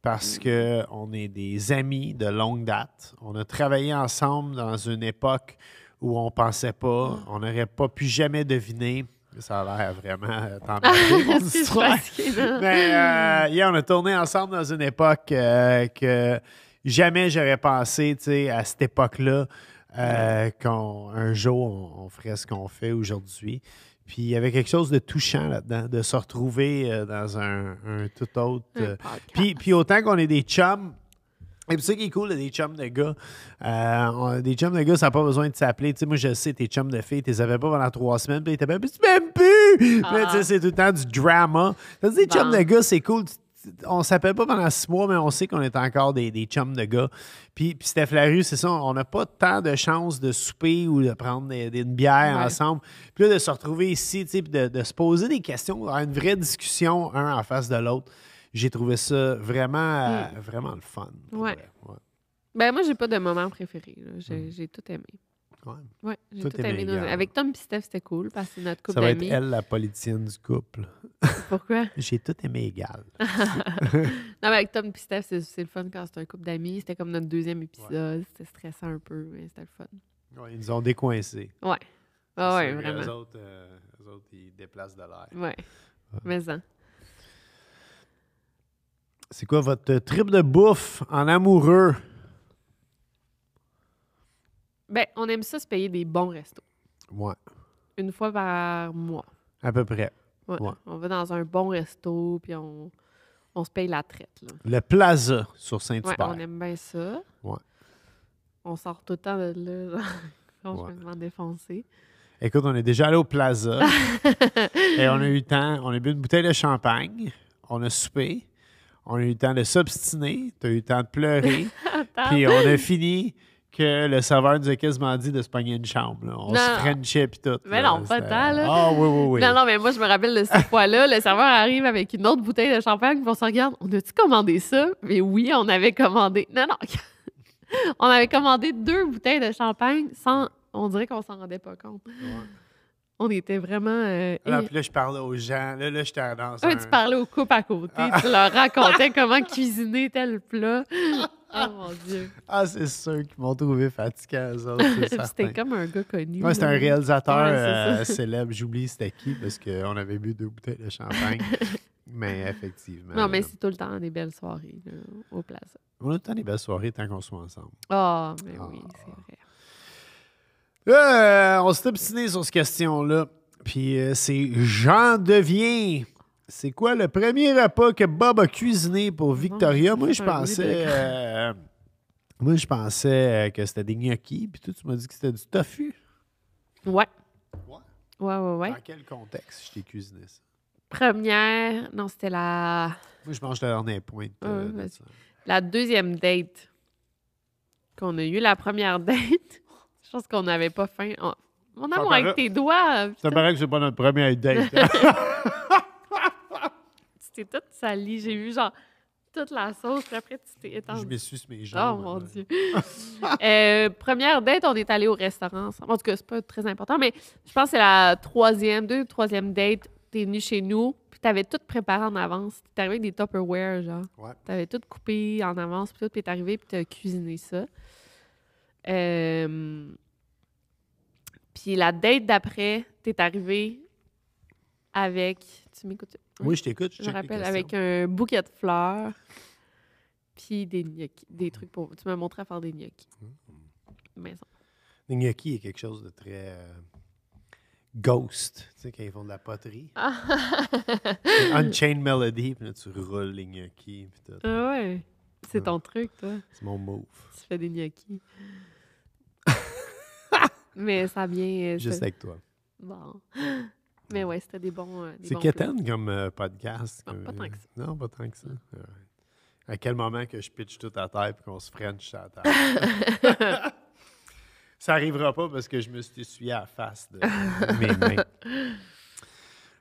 Speaker 2: parce mm. qu'on est des amis de longue date. On a travaillé ensemble dans une époque où on pensait pas, ah. on n'aurait pas pu jamais deviner ça a l'air vraiment euh, [laughs] t'emmerder, euh, Mais euh, on a tourné ensemble dans une époque que jamais j'aurais pensé, tu sais, à cette époque-là, qu'un jour, on, ferait ce qu'on fait aujourd'hui. Puis il y avait quelque chose de touchant là-dedans, de se retrouver dans un, tout autre. puis, puis autant qu'on est des chums, et puis, ça qui est cool, des chums de gars, euh, des chums de gars, ça n'a pas besoin de s'appeler. Tu sais, moi, je sais, tes chums de filles, tu les avais pas pendant trois semaines, puis ils t'appellent, puis tu m'aimes plus! Ah. c'est tout le temps du drama. Tu sais, des chums de gars, c'est cool. On s'appelle pas pendant six mois, mais on sait qu'on est encore des, des, chums de gars. Puis, puis Steph Larue, c'est ça, on n'a pas tant de chances de souper ou de prendre une bière ensemble. Puis là, de se retrouver ici, tu sais, puis de, de se poser des questions, une vraie discussion, un en face de l'autre j'ai trouvé ça vraiment, mm. vraiment le fun. Ouais. je
Speaker 1: Ben, moi, j'ai pas de moment préféré. Mm. J'ai tout aimé. Ouais. ouais j'ai tout, aimé. Avec Tom et c'était cool parce que notre couple. Ça va être elle,
Speaker 2: la politicienne du couple. [laughs] Pourquoi? j'ai tout aimé égal. [laughs] non,
Speaker 1: mais avec Tom et Steph, c'est le fun quand c'est un couple d'amis. C'était comme notre deuxième épisode. C'était stressant un peu, mais c'était le fun.
Speaker 2: Ouais, ils nous ont décoincés. Ouais.
Speaker 1: ouais, vraiment. Les autres,
Speaker 2: euh, autres, ils déplacent de l'air. Ouais. Mais ça. C'est quoi votre trip de bouffe en amoureux?
Speaker 1: Ben, on aime ça se payer des bons restos. Ouais. Une fois par mois. À peu près. Ouais. On va dans un bon resto, puis on, se paye la traite. Le Plaza sur Saint-Hubert. Ouais, on aime bien ça. Ouais. On sort tout le temps de là. On se [laughs] je défoncer.
Speaker 2: Écoute, on est déjà allé au Plaza. [laughs] et on a eu le temps. On a bu une bouteille de champagne. On a soupé on a eu le temps de s'obstiner, tu as eu le temps de pleurer,
Speaker 1: [laughs] puis on a
Speaker 2: fini que le serveur nous a quasiment dit de se pogner une chambre. On se frenchait et tout. Mais non,
Speaker 1: pas tant. Là. Ah oui, oui, oui. Non, non, mais moi, je me rappelle de cette [laughs] fois-là, le serveur arrive avec une autre bouteille de champagne, puis on se regarde, on a-tu commandé ça? Mais oui, on avait commandé. Non, non, [laughs] on avait commandé deux bouteilles de champagne sans... On dirait qu'on s'en rendait pas compte.
Speaker 2: On était vraiment. là, euh, ah, puis là, je parlais aux gens. Là, je j'étais dans. un... tu parlais
Speaker 1: aux couples à côté. Ah. Tu leur racontais comment cuisiner tel plat. [laughs] oh mon Dieu. Ah,
Speaker 2: c'est sûr qu'ils m'ont trouvé fatigué, [laughs] C'était comme un gars connu. Moi, c'était un réalisateur euh, célèbre. J'oublie c'était qui parce qu'on avait bu deux bouteilles de champagne. [laughs] mais effectivement. Non, mais c'est
Speaker 1: tout le temps des belles soirées au plaza.
Speaker 2: On a tout le temps des belles soirées tant qu'on soit ensemble.
Speaker 1: Ah, oh, mais ah. oui, c'est vrai.
Speaker 2: Euh, on s'est obstiné sur cette question-là. Puis euh, c'est Jean Devient. C'est quoi le premier repas que Bob a cuisiné pour ah, Victoria? Euh, moi, je pensais. moi, je pensais que c'était des gnocchis. Puis toi, tu m'as dit que c'était du tofu. Ouais. Ouais. Ouais, ouais, Dans quel contexte je t'ai cuisiné ça?
Speaker 1: Première. Non, c'était la.
Speaker 2: Moi, je mange la dernière pointe. Ah,
Speaker 1: la deuxième date qu'on a eu, la première [laughs] date pense qu'on n'avait pas faim. Mon amour, avec tes doigts.
Speaker 2: Ça paraît que c'est pas notre première date. Hein.
Speaker 1: [laughs] tu t'es toute salie. J'ai vu genre toute la sauce. après, tu t'es étendue. Je m'essuie mes oh, jambes. Oh mon Dieu. [laughs] Euh, première date, on est allé au restaurant En tout cas, c'est pas très important, mais je pense que c'est la troisième, deux, troisième date. T'es venu chez nous, puis t'avais tout préparé en avance. es arrivé avec des Tupperware, genre. Ouais. T'avais tout coupé en avance, puis tout, puis t'es arrivé, puis t'as cuisiné ça. Euh, puis la date d'après, tu es arrivé avec. Tu m'écoutes? Oui, je t'écoute. Je, je rappelle, avec un bouquet de fleurs, puis des gnocchis, des trucs pour. Tu m'as montré à faire des gnocchis. Mm. Maison.
Speaker 2: Les gnocchis est quelque chose de très. Euh, ghost, tu sais, quand ils font de la poterie.
Speaker 1: Ah.
Speaker 2: [laughs] Unchained Melody, puis là, tu roules les gnocchis, Ah ouais.
Speaker 1: C'est ton truc, toi.
Speaker 2: C'est mon move. Tu
Speaker 1: fais des gnocchis. Mais ça vient. Euh, Juste avec toi. Bon. Mais ouais, c'était des bons. Euh, c'est quétaine
Speaker 2: comme euh, podcast. Ah, pas tant que ça. Non, pas tant que ça. À quel moment que je pitche tout à terre et qu'on se french à terre? [laughs] ça n'arrivera pas parce que je me suis essuyé à la face de [laughs] mes mains.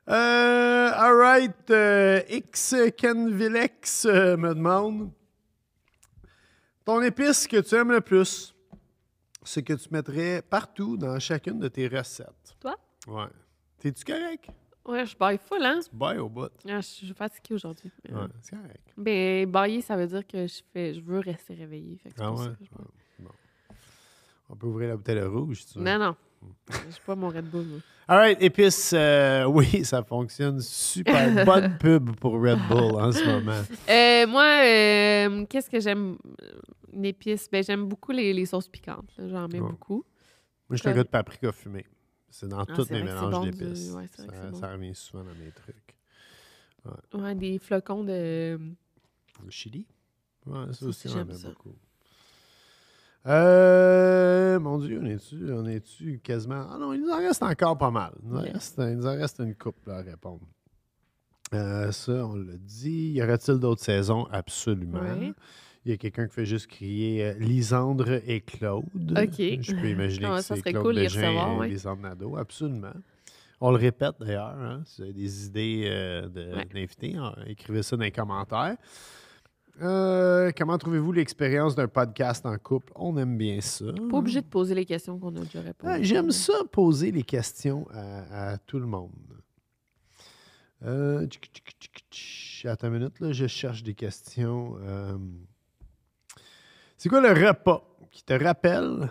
Speaker 2: all right. X Canvilex me demande Ton épice que tu aimes le plus ce que tu mettrais partout dans chacune de tes recettes. Toi? Ouais. T'es-tu correct?
Speaker 1: Ouais, je baille full, hein? Tu bailles au bout. Ah, je suis fatiguée aujourd'hui. Ouais, c'est correct. Ben, bailler, ça veut dire que je, fais... je veux rester réveillée. ah ouais?
Speaker 2: On peut ouvrir la bouteille rouge, tu veux. Non,
Speaker 1: non. Je suis pas mon Red Bull.
Speaker 2: All right, épices, euh, [laughs] oui, ça fonctionne super. [laughs] Bonne pub pour Red Bull en ce moment.
Speaker 1: Euh, moi, euh, qu'est-ce que j'aime une épice? Ben, j'aime beaucoup les, sauces piquantes. J'en mets beaucoup.
Speaker 2: Moi, je suis un gars de paprika fumé. C'est dans ah, tous mes mélanges d'épices. ça, revient souvent dans mes trucs. Ouais, des flocons de. chili. Ouais, ça aussi, mets beaucoup. Euh, mon Dieu, on est-tu on est quasiment. Ah non, il nous en reste encore pas mal. Il nous en reste, une coupe à répondre. Euh, ça, on l'a dit. Y aurait-il d'autres saisons? Absolument. Il y a quelqu'un qui fait juste crier euh, Lisandre et Claude. OK. [laughs] Je peux imaginer non, que c'est Claude cool Bégin recevoir, et Lisandre Nadeau. Absolument. On le répète d'ailleurs, hein, si vous avez des idées euh, d'invités, écrivez ça dans les commentaires. Euh, comment trouvez-vous l'expérience d'un podcast en couple? On aime bien ça. Pas obligé
Speaker 1: de poser les questions qu'on a déjà ah, J'aime ça
Speaker 2: poser les questions à, tout le monde. Euh, Attends une minute, là, je cherche des questions. Euh. C'est quoi le repas qui te rappelle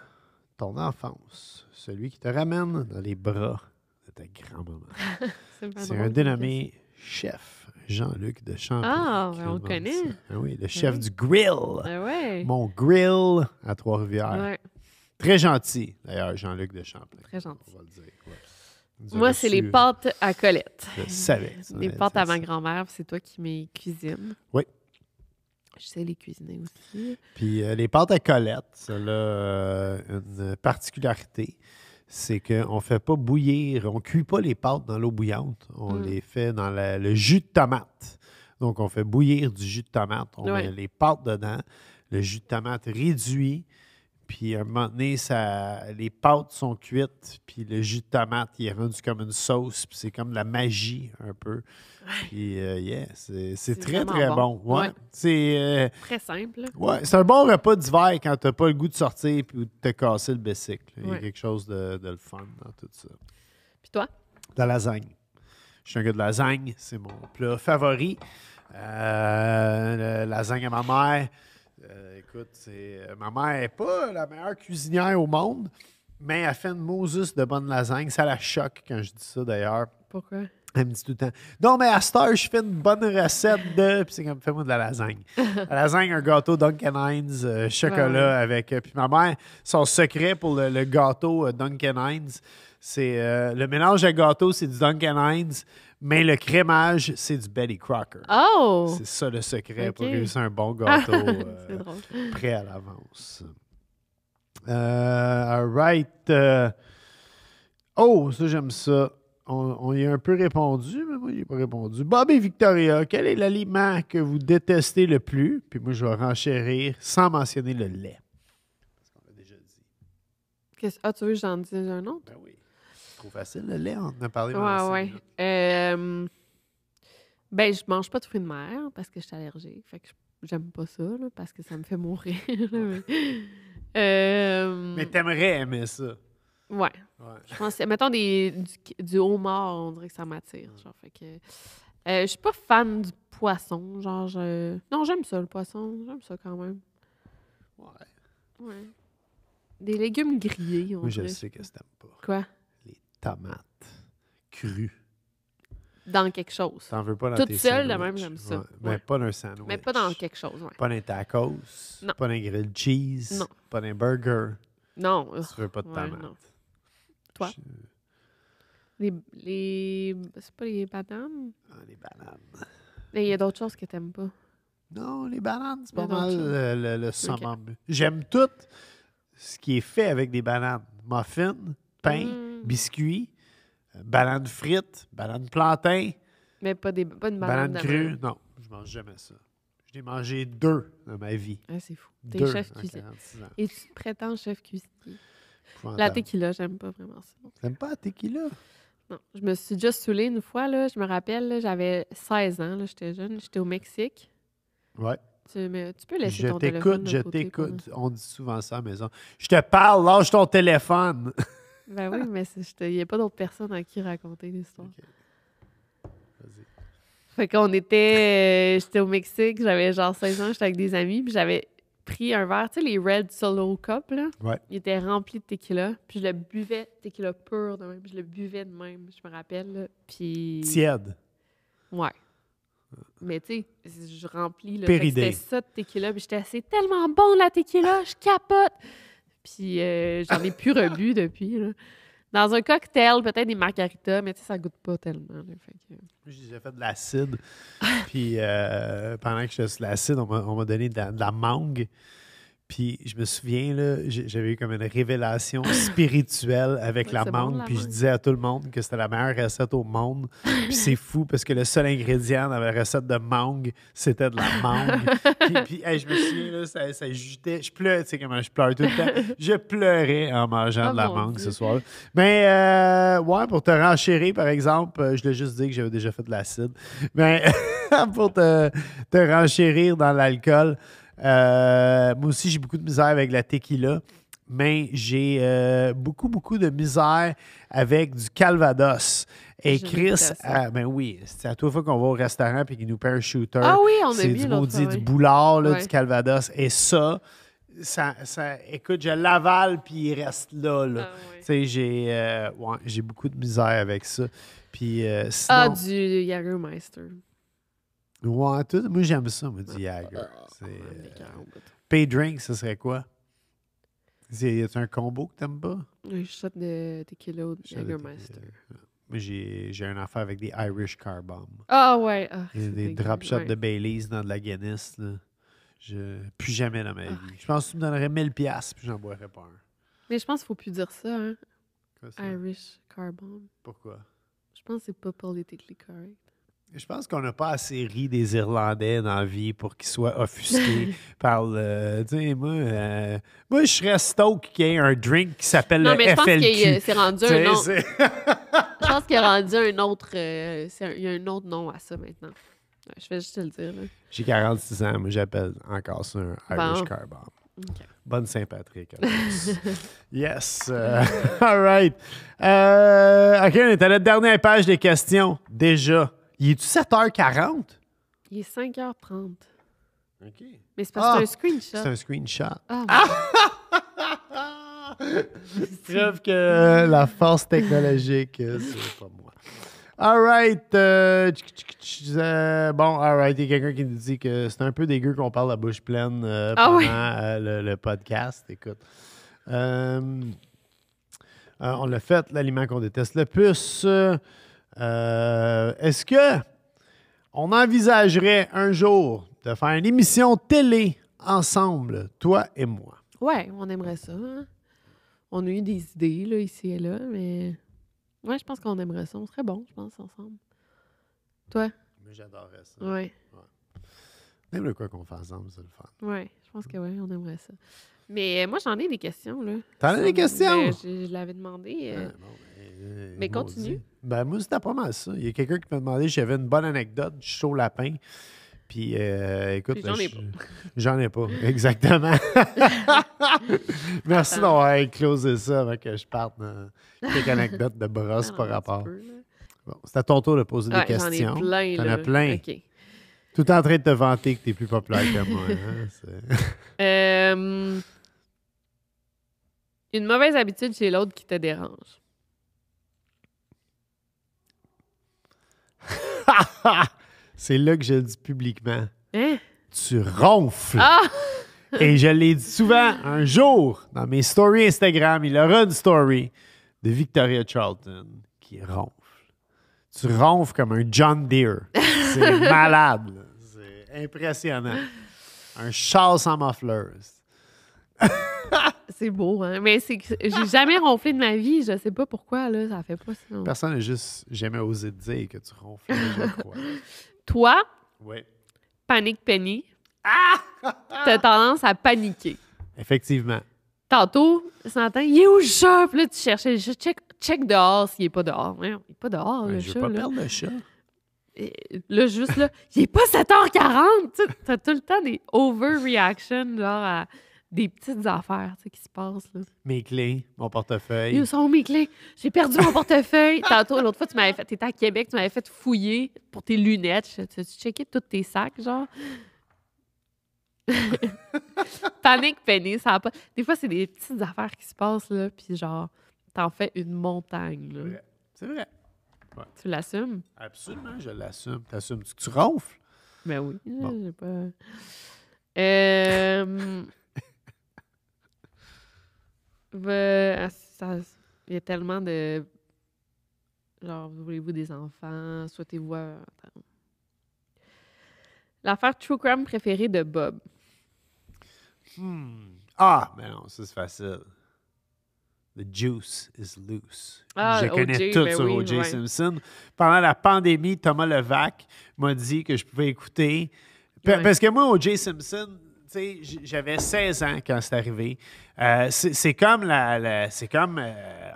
Speaker 2: ton enfance? Celui qui te ramène dans les bras de ta grand-maman. [laughs] C'est un dénommé chef. Jean-Luc de Champlain. Ah, ben, on on connaît. Ah oui, le ben chef du grill. Ah ouais. Mon grill à Trois-Rivières. Très gentil, d'ailleurs, Jean-Luc de Champlain.
Speaker 1: Très gentil. On va le dire. Moi, c'est les euh, pâtes à Colette. Je savais. Les pâtes à ma grand-mère, c'est toi qui les cuisines. Oui. Je sais les cuisiner aussi.
Speaker 2: Puis euh, les pâtes à Colette, ça a euh, une particularité c'est qu'on ne fait pas bouillir, on ne cuit pas les pâtes dans l'eau bouillante, on hmm. les fait dans le jus de tomate. Donc, on fait bouillir du jus de tomate, on met les pâtes dedans, le jus de tomate réduit, puis à un moment donné, ça, les pâtes sont cuites, puis le jus de tomate, il est rendu comme une sauce, puis c'est comme de la magie un peu. Puis, euh, yeah, c'est très, très bon. Ouais. C'est. Euh, très simple. Ouais, c'est un bon repas d'hiver quand t'as pas le goût de sortir puis de te casser le bicycle. Il y a quelque chose de, le fun dans tout ça. Puis toi? la lasagne. Je suis un gars de lasagne, c'est mon plat favori. Euh, la lasagne à ma mère. Euh, écoute, c'est... Euh, ma mère n'est pas la meilleure cuisinière au monde, mais elle fait une Moses de bonne lasagne. Ça la choque quand je dis ça d'ailleurs. Pourquoi? Elle me dit tout le temps Non, mais à cette heure, je fais une bonne recette de. Puis c'est comme Fais-moi de la lasagne. [laughs] la lasagne, un gâteau Duncan Hines, euh, chocolat avec. puis ma mère, son secret pour le, gâteau Duncan Hines, c'est le mélange à gâteau, c'est du Duncan Hines mais le crémage, c'est du Betty Crocker.
Speaker 1: Oh! C'est ça
Speaker 2: le secret pour pour réussir un bon [laughs] gâteau euh, prêt à l'avance. Euh, all right. Euh, oh, ça, j'aime ça. On, y a un peu répondu, mais moi, je n'ai pas répondu. Bobby Victoria, quel est l'aliment que vous détestez le plus? Puis moi, je vais renchérir sans mentionner le lait. Parce qu'on l'a déjà dit.
Speaker 1: Ah, tu veux que j'en dise un autre? Ben oui
Speaker 2: trop facile. Le lait, on en a parlé. Ouais, ouais.
Speaker 1: Euh, ben, je mange pas de fruits de mer parce que je suis allergique. Fait que j'aime pas ça, parce que ça me fait mourir. euh, Mais t'aimerais aimer ça. Ouais. Je pense, mettons des, du, haut homard, on dirait que ça m'attire. Je Genre, euh, je suis pas fan du poisson. Genre, Non, j'aime ça, le poisson. J'aime ça quand même. Ouais. Ouais. Des légumes grillés, on je sais que ça t'aime
Speaker 2: pas. Quoi? tomate crue.
Speaker 1: Dans quelque chose. T'en veux pas dans Toute tes seule, de même, j'aime ça. Mais ben, pas un sandwich. Mais pas dans quelque chose.
Speaker 2: Pas d'un tacos. Non. Pas d'un grilled cheese. Non. Pas d'un burger. Non. Tu veux pas de ouais,
Speaker 1: Toi? Les. les c'est pas les bananes? Ah, les bananes. Mais il y a d'autres choses que t'aimes pas. Non, les bananes, c'est pas mal euh, le, summum.
Speaker 2: J'aime tout ce qui est fait avec des bananes. Muffins, pain, biscuits, euh, banane frites, banane plantain.
Speaker 1: Mais pas, des, pas une banane. Banane crue,
Speaker 2: non, je mange jamais ça. J'ai mangé deux dans ma vie. Ah, c'est fou. T'es chef cuisinier.
Speaker 1: Et tu prétends chef cuisinier. La tequila, j'aime pas vraiment ça. T'aimes pas la tequila? Non. Je me suis déjà saoulée une fois, là. Je me rappelle, j'avais 16 ans, j'étais jeune, j'étais au Mexique. Ouais. Tu, peux laisser ton téléphone. Je t'écoute, je
Speaker 2: t'écoute. On dit souvent ça à la maison. Je te parle, lâche ton téléphone. [laughs]
Speaker 1: Ben oui, mais il n'y a pas d'autre personnes à qui raconter l'histoire. Okay. Vas-y. Fait qu'on était. Euh, j'étais au Mexique, j'avais genre 16 ans, j'étais avec des amis, puis j'avais pris un verre, tu sais, les Red Solo Cup, là. Ouais. Il était rempli de tequila, puis je le buvais, tequila pur de même, je le buvais de même, je me rappelle, Puis. Tiède. Ouais. Mais tu sais, je remplis le. C'était ça de tequila, puis j'étais assez tellement bon la tequila, je capote. Puis euh, j'en ai plus rebu depuis. Dans un cocktail, peut-être des margaritas, mais tu sais, ça goûte pas tellement.
Speaker 2: J'ai fait de l'acide. Puis euh, pendant que je faisais de l'acide, on m'a donné de la mangue. Puis je me souviens, j'avais eu comme une révélation spirituelle avec la mangue. puis je disais à tout le monde que c'était la meilleure recette au monde. puis c'est fou parce que le seul ingrédient dans la recette de mangue, c'était de la mangue. [laughs] puis, puis je me souviens, ça, ça jutait. Je pleurais, tu sais comment je pleure tout le temps. Je pleurais en mangeant oh de la mangue ce soir. Mais euh, ouais, pour te renchérir, par exemple, euh, je l'ai juste dit que j'avais déjà fait de l'acide. Mais [laughs] pour te, te renchérir dans l'alcool. Euh, moi aussi, j'ai beaucoup de misère avec la tequila mais j'ai euh, beaucoup, beaucoup de misère avec du calvados. Et Chris, euh, ben oui, c'est à toi qu'on va au restaurant et qu'il nous paie un shooter. Ah oui, on C'est du maudit, du boulard, du calvados. Et ça, ça, écoute, je l'avale puis il reste là. Ah j'ai beaucoup de misère avec ça. Puis, Ah,
Speaker 1: du Meister
Speaker 2: moi j'aime ça, me dit Jagger. Ah, ah, euh, Pay drink, ce serait quoi? Y a-t-il un combo que t'aimes pas?
Speaker 1: Un shot de tequila ou de Master.
Speaker 2: Moi, j'ai un affaire avec des Irish Car Bomb. Ah ouais. Ah, des drop shots de Baileys dans de la Guinness. Là. Je, plus jamais dans ma vie. Je pense que tu me donnerais 1000$ puis j'en boirais pas un.
Speaker 1: Mais je pense qu'il faut plus dire ça. Hein? Irish Car Bomb. Pourquoi? Je pense que c'est pas politiquement correct.
Speaker 2: Je pense qu'on n'a pas assez ri des Irlandais dans la vie pour qu'ils soient offusqués [laughs] par le. Tu sais, moi, euh, moi, je serais stoke qu'il y ait un drink qui s'appelle le mais y c'est rendu un [laughs] je
Speaker 1: pense qu'il a rendu un autre. Euh, il y a un autre nom à ça maintenant. Je vais juste te le dire.
Speaker 2: J'ai 46 ans, moi, j'appelle encore ça un Irish bon. Car Bomb. Bonne Saint-Patrick. [laughs] yes. Euh, all right. OK, on est à la dernière page des questions. Déjà. Il est 7h40?
Speaker 1: Il est 5h30. OK. Mais c'est parce que ah! c'est un screenshot. C'est un screenshot. Ah! [laughs]
Speaker 2: Preuve que euh, la force technologique, euh, c'est pas moi. All right. Euh, bon, all right. Il y a quelqu'un qui nous dit que c'est un peu dégueu qu'on parle à bouche pleine ah pendant le, podcast. Écoute. on l'a fait, l'aliment qu'on déteste le plus est-ce que on envisagerait un jour de faire une émission télé ensemble, toi et moi?
Speaker 1: Oui, on aimerait ça. Hein. On a eu des idées là, ici et là, mais ouais, je pense qu'on aimerait ça. On serait bon, je pense, ensemble. Toi?
Speaker 2: Mais j'adorerais ça. Ouais. Même le quoi qu'on fasse ensemble, c'est le fun.
Speaker 1: Oui, je pense que oui, on aimerait ça. Mais euh, moi, j'en ai des questions, là. T'en as des questions? Ben, je, l'avais demandé. Euh, ah,
Speaker 2: ben. Euh, Mais continue. Ben, moi, c'était pas mal ça. Il y a quelqu'un qui m'a demandé si j'avais une bonne anecdote du show Lapin. Puis, euh, écoute, j'en ai, pas. [laughs] j'en ai pas. Exactement. [laughs] Merci d'avoir closé ça avant que je parte dans quelques anecdotes de brosse ah, par rapport. bon, c'est à ton tour de poser des questions. J'en ai plein. as plein. Tout en train de te vanter que t'es plus populaire que moi. Hein,
Speaker 1: [laughs] euh, une mauvaise habitude chez l'autre qui te dérange.
Speaker 2: [laughs] c'est là que je le dis publiquement. Hein? Tu ronfles. Ah!
Speaker 1: [laughs] Et
Speaker 2: je l'ai dit souvent, un jour, dans mes stories Instagram, il y aura une story de Victoria Charlton qui ronfle. Tu ronfles comme un John Deere. C'est [laughs] malade. C'est impressionnant. Un Charles sans ah
Speaker 1: c'est beau, hein? Mais c'est que j'ai jamais ronflé de ma vie. Je sais pas pourquoi, là. Ça fait pas ça. Personne
Speaker 2: n'a juste jamais osé te dire que tu ronfles, je
Speaker 1: [laughs] Toi? Panique Penny. Ah! T'as tendance à paniquer.
Speaker 2: Effectivement.
Speaker 1: Tantôt, ce matin, il est où le chat? là, tu cherchais le Check, check dehors s'il est pas dehors. Il est pas dehors, le chat. Je pas là. perdre le chat. juste là, il n'est pas 7h40. Tu as tout le temps des overreactions, genre à des petites affaires tu sais, qui se passent. Là.
Speaker 2: Mes clés, mon portefeuille. Ils
Speaker 1: sont mes clés. J'ai perdu mon portefeuille. [laughs] Tantôt, l'autre fois, tu m'avais fait, étais à Québec, tu m'avais fait fouiller pour tes lunettes. Tu checkais checké tous tes sacs, genre. [laughs] Panique Penny ça n'a pas. Des fois, c'est des petites affaires qui se passent, là, puis genre, t'en fais une montagne, C'est vrai. Tu l'assumes?
Speaker 2: Absolument, je l'assume. T'assumes-tu tu ronfles? Ben
Speaker 1: oui, Euh. Ah, il y a tellement de. Genre, voulez-vous des enfants? Souhaitez-vous. L'affaire True Crime préférée de Bob. Hmm.
Speaker 2: Ah, mais ben non, ça c'est facile. The juice is loose. Ah, je connais tout ben sur O.J. Simpson. Pendant la pandémie, Thomas Levac m'a dit que je pouvais écouter. Parce que moi, O.J. Simpson, j'avais 16 ans quand c'est arrivé. Euh, c'est comme, la, c'est comme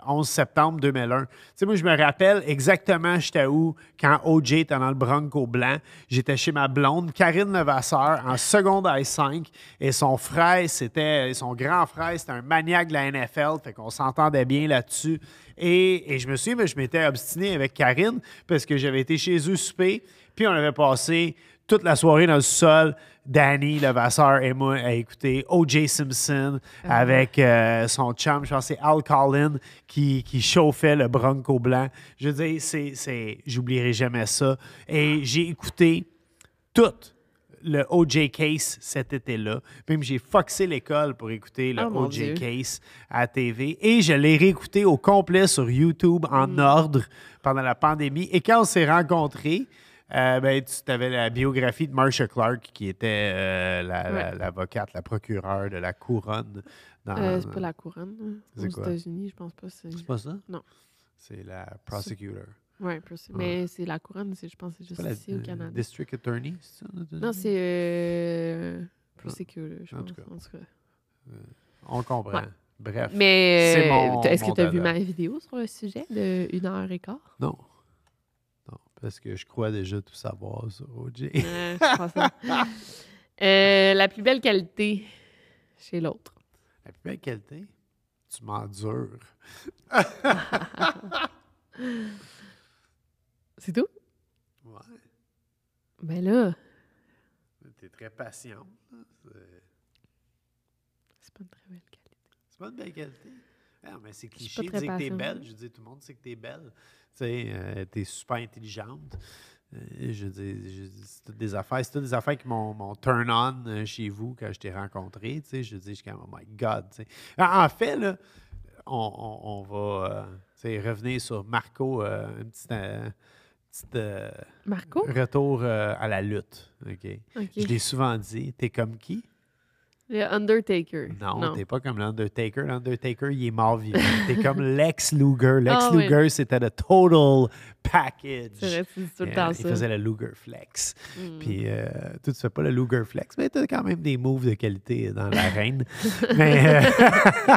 Speaker 2: 11 euh, septembre 2001. moi, je me rappelle exactement j'étais où quand OJ était dans le Bronco blanc. J'étais chez ma blonde, Karine Levasseur, en seconde à 5 et son frère, c'était son grand frère, c'était un maniaque de la NFL, fait qu'on s'entendait bien là-dessus. Et, je me suis mais je m'étais obstiné avec Karine parce que j'avais été chez eux souper, puis on avait passé toute la soirée dans le sol. Danny Levasseur et moi à écouter O.J. Simpson ah. avec euh, son chum, je pense c'est Al Collin, qui, chauffait le Bronco blanc. Je veux dire, c'est, j'oublierai jamais ça. Et j'ai écouté tout le O.J. Case cet été-là. Même j'ai foxé l'école pour écouter le O.J. Oh Case à TV. Et je l'ai réécouté au complet sur YouTube en mm. ordre pendant la pandémie. Et quand on s'est rencontrés, euh, ben, tu avais la biographie de Marcia Clark, qui était euh, l'avocate, la, procureure de la couronne. Euh, c'est pas la couronne. Hein, aux États-Unis,
Speaker 1: je pense pas. C'est pas ça? Non.
Speaker 2: C'est la prosecutor. Oui, mais
Speaker 1: c'est la couronne, je pense c'est juste ici au Canada. District Attorney, c'est ça? Non, c'est ah. prosecutor, je en pense. Tout cas.
Speaker 2: on comprend. Bref. Mais est-ce que tu as vu ma
Speaker 1: vidéo sur le sujet de 1 heure et quart?
Speaker 2: Non. Parce que je crois déjà tout savoir sur OJ. Euh, je ça. [laughs]
Speaker 1: Euh, la plus belle qualité chez l'autre.
Speaker 2: La plus belle qualité? Tu m'endures. [laughs] C'est tout? Ouais. Ben là. T'es très patiente. C'est pas une très belle qualité. C'est pas une belle qualité? Ah, mais c'est cliché de dire que t'es belle. Je dis, tout le monde sait que t'es belle tu euh, es super intelligente. Euh, je dis, c'est toutes des affaires, c'est toutes des affaires qui m'ont turn on euh, chez vous quand je t'ai rencontré. Tu sais, je dis, je suis comme, oh my God. En fait, là, on, va revenir sur Marco, un petit. Retour à la lutte. ok, Je l'ai souvent dit, t'es comme qui?
Speaker 1: Le Undertaker. Non, tu
Speaker 2: t'es pas comme l'Undertaker. L'Undertaker, il est mort-vivant. t'es [laughs] comme Lex Luger. Lex ah Luger, c'était le total package. C'est vrai, tout le euh, temps ça. Il faisait le Luger Flex. Mm. Puis, euh, fais pas le Luger Flex, mais t'as quand même des moves de qualité dans l'arène. [laughs] mais, euh,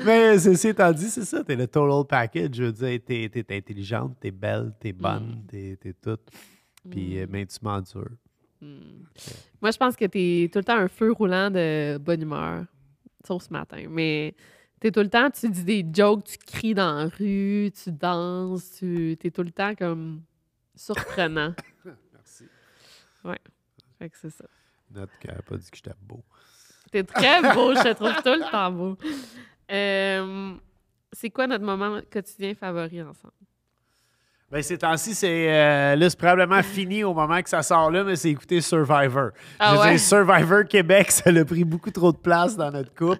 Speaker 2: [laughs] mais ceci étant dit, c'est ça. T'es le total package. Je veux dire, t'es, es intelligente, t'es belle, t'es bonne, mm. tu t'es, toute. Puis, euh, mm. ben, tu m'endures.
Speaker 1: Hmm. Moi, je pense que tu es tout le temps un feu roulant de bonne humeur, sauf ce matin. Mais tu es tout le temps, tu dis des jokes, tu cries dans la rue, tu danses, tu es tout le temps comme surprenant.
Speaker 2: [coughs] Merci. Ouais. Fait que c'est ça. Notre cœur n'a pas dit que j'étais beau. T'es très [laughs] beau, je te trouve tout le temps beau.
Speaker 1: Euh, c'est quoi notre moment quotidien favori ensemble?
Speaker 2: Ben, ces temps-ci, c'est euh, probablement [laughs] fini au moment que ça sort là, mais c'est écouter Survivor. Ah je Survivor Québec, [laughs] ça a pris beaucoup trop de place dans notre couple.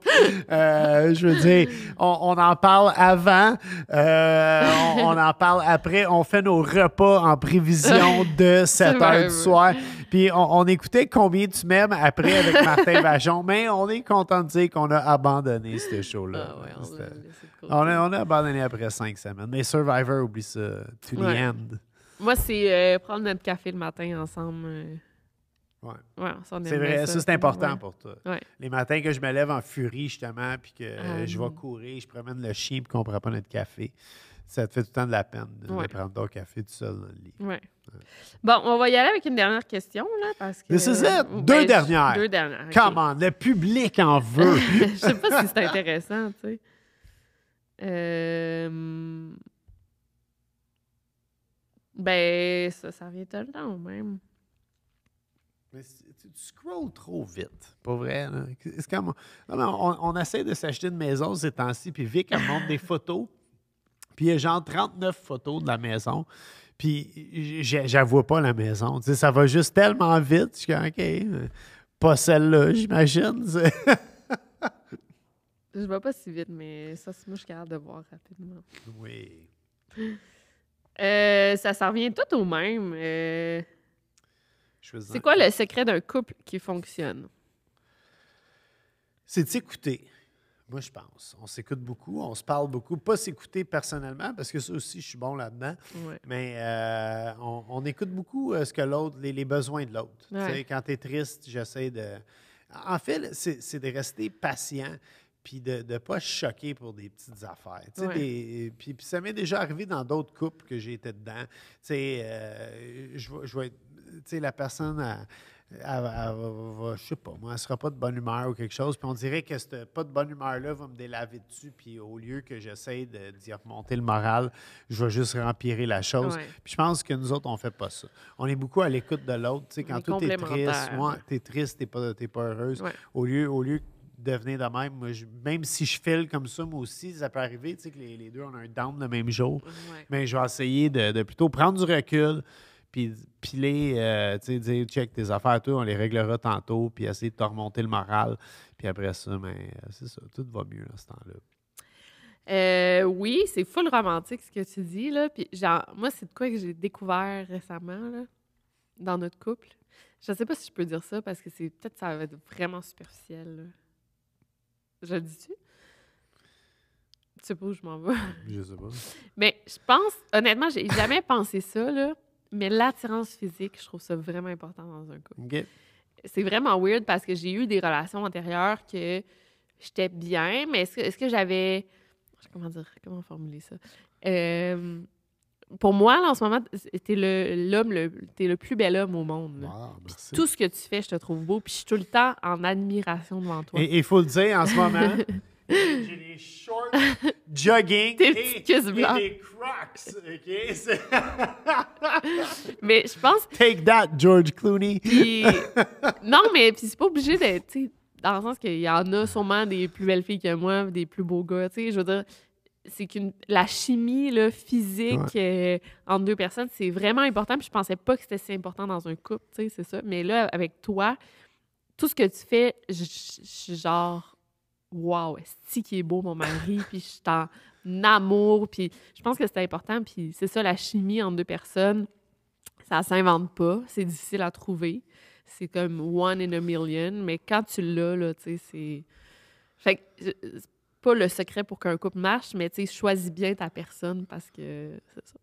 Speaker 2: Euh, je veux dire, on, en parle avant, euh, on, on, en parle après, on fait nos repas en prévision de 7 heures du soir. Puis on, écoutait Combien tu m'aimes après avec [laughs] Martin Vachon, mais on est content de dire qu'on a abandonné ce show-là. Ah, ouais, on, a, abandonné après cinq semaines. Mais Survivor, oublie ça. To the end.
Speaker 1: Moi, c'est euh, prendre notre café le matin ensemble. Euh.
Speaker 2: Ouais. Ouais. c'est vrai, ça, c'est important pour toi. Les matins que je me lève en furie, justement, puis que ah, je vais courir, je promène le chien, puis qu'on ne prend pas notre café, ça te fait tout le temps de la peine de prendre ton café tout seul dans le
Speaker 1: lit. Bon, on va y aller avec une dernière question, là, parce que... Euh, deux ben, dernières! Deux dernières. Comment?
Speaker 2: Le public en veut! [laughs] Je
Speaker 1: sais pas si c'est intéressant, tu sais. Euh, ben, ça, ça revient tout le temps, même.
Speaker 2: Mais tu scrolls trop vite, pas vrai? Là. Comme, on, on, on, essaie de s'acheter une maison ces temps-ci, puis Vic, elle montre des photos, puis il y a genre 39 photos de la maison. Puis j'avoue pas la maison. ça va juste tellement vite. Je suis OK, pas celle-là, j'imagine.
Speaker 1: je vais pas si vite, mais ça, c'est moi, je suis capable de voir rapidement. Oui. [laughs] Euh, ça, s'en revient tout au même. Euh.
Speaker 2: C'est quoi le secret d'un couple qui fonctionne? C'est d'écouter. Moi, je pense. On s'écoute beaucoup, on se parle beaucoup. Pas s'écouter personnellement, parce que ça aussi, je suis bon là-dedans. Mais euh, on, écoute beaucoup euh, ce que l'autre, les, besoins de l'autre. Quand tu es triste, j'essaie de. En fait, c'est de rester patient puis de ne pas choquer pour des petites affaires. puis, ça m'est déjà arrivé dans d'autres couples que j'ai été dedans. je, euh, je vais la personne à, elle, ne je sais pas, moi, elle sera pas de bonne humeur ou quelque chose. Puis on dirait que ce pas de bonne humeur-là va me délaver dessus. Puis au lieu que j'essaie d'y remonter le moral, je vais juste rempirer la chose. Puis je pense que nous autres, on fait pas ça. On est beaucoup à l'écoute de l'autre. Tu sais, quand tout est triste, moi, es triste, t'es pas, pas heureuse. Au lieu, au lieu devenir de même. même si je file comme ça, moi aussi, ça peut arriver, tu sais, que les, deux, on un down le même jour. Mais je vais essayer de, plutôt prendre du recul, puis piler, euh, tu sais, dire check tes affaires, toi, on les réglera tantôt, puis essayer de te remonter le moral. Puis après ça, mais ben, euh, c'est ça, tout va mieux à ce temps-là.
Speaker 1: Euh, oui, c'est full romantique ce que tu dis, là. Puis genre, moi, c'est de quoi que j'ai découvert récemment, là, dans notre couple. Je sais pas si je peux dire ça parce que c'est peut-être ça va être vraiment superficiel. Là. Je le dis-tu? Tu sais pas où je m'en vais. Je sais pas. [laughs] Mais je pense, honnêtement, j'ai jamais pensé ça, là. Mais l'attirance physique, je trouve ça vraiment important dans un couple. C'est vraiment weird parce que j'ai eu des relations antérieures que j'étais bien, mais est-ce que, est que j'avais. Comment dire? Comment formuler ça? Euh, pour moi, là, en ce moment, t'es le, l'homme, le, t'es le plus bel homme au monde. Ben tout ce que tu fais, je te trouve beau. Puis je suis tout le temps en admiration devant toi. Et
Speaker 2: il faut le dire en ce moment. [laughs] J'ai des jogging et, des Crocs. [laughs] mais je pense. Take that, George Clooney. non, mais c'est pas
Speaker 1: obligé d'être. Dans le sens qu'il y en a sûrement des plus belles filles que moi, des plus beaux gars. Je veux dire, c'est qu'une la chimie là, physique euh, entre deux personnes, c'est vraiment important. je pensais pas que c'était si important dans un couple, c'est ça. Mais là, avec toi, tout ce que tu fais, je, suis genre, Wow, c'est qui est beau mon mari, [laughs] puis je suis en amour, puis je pense que c'est important, puis c'est ça la chimie entre deux personnes, ça s'invente pas, c'est difficile à trouver, c'est comme one in a million, mais quand tu l'as là, tu sais, c'est fait que, pas le secret pour qu'un couple marche, mais tu choisis bien ta personne parce que c'est ça.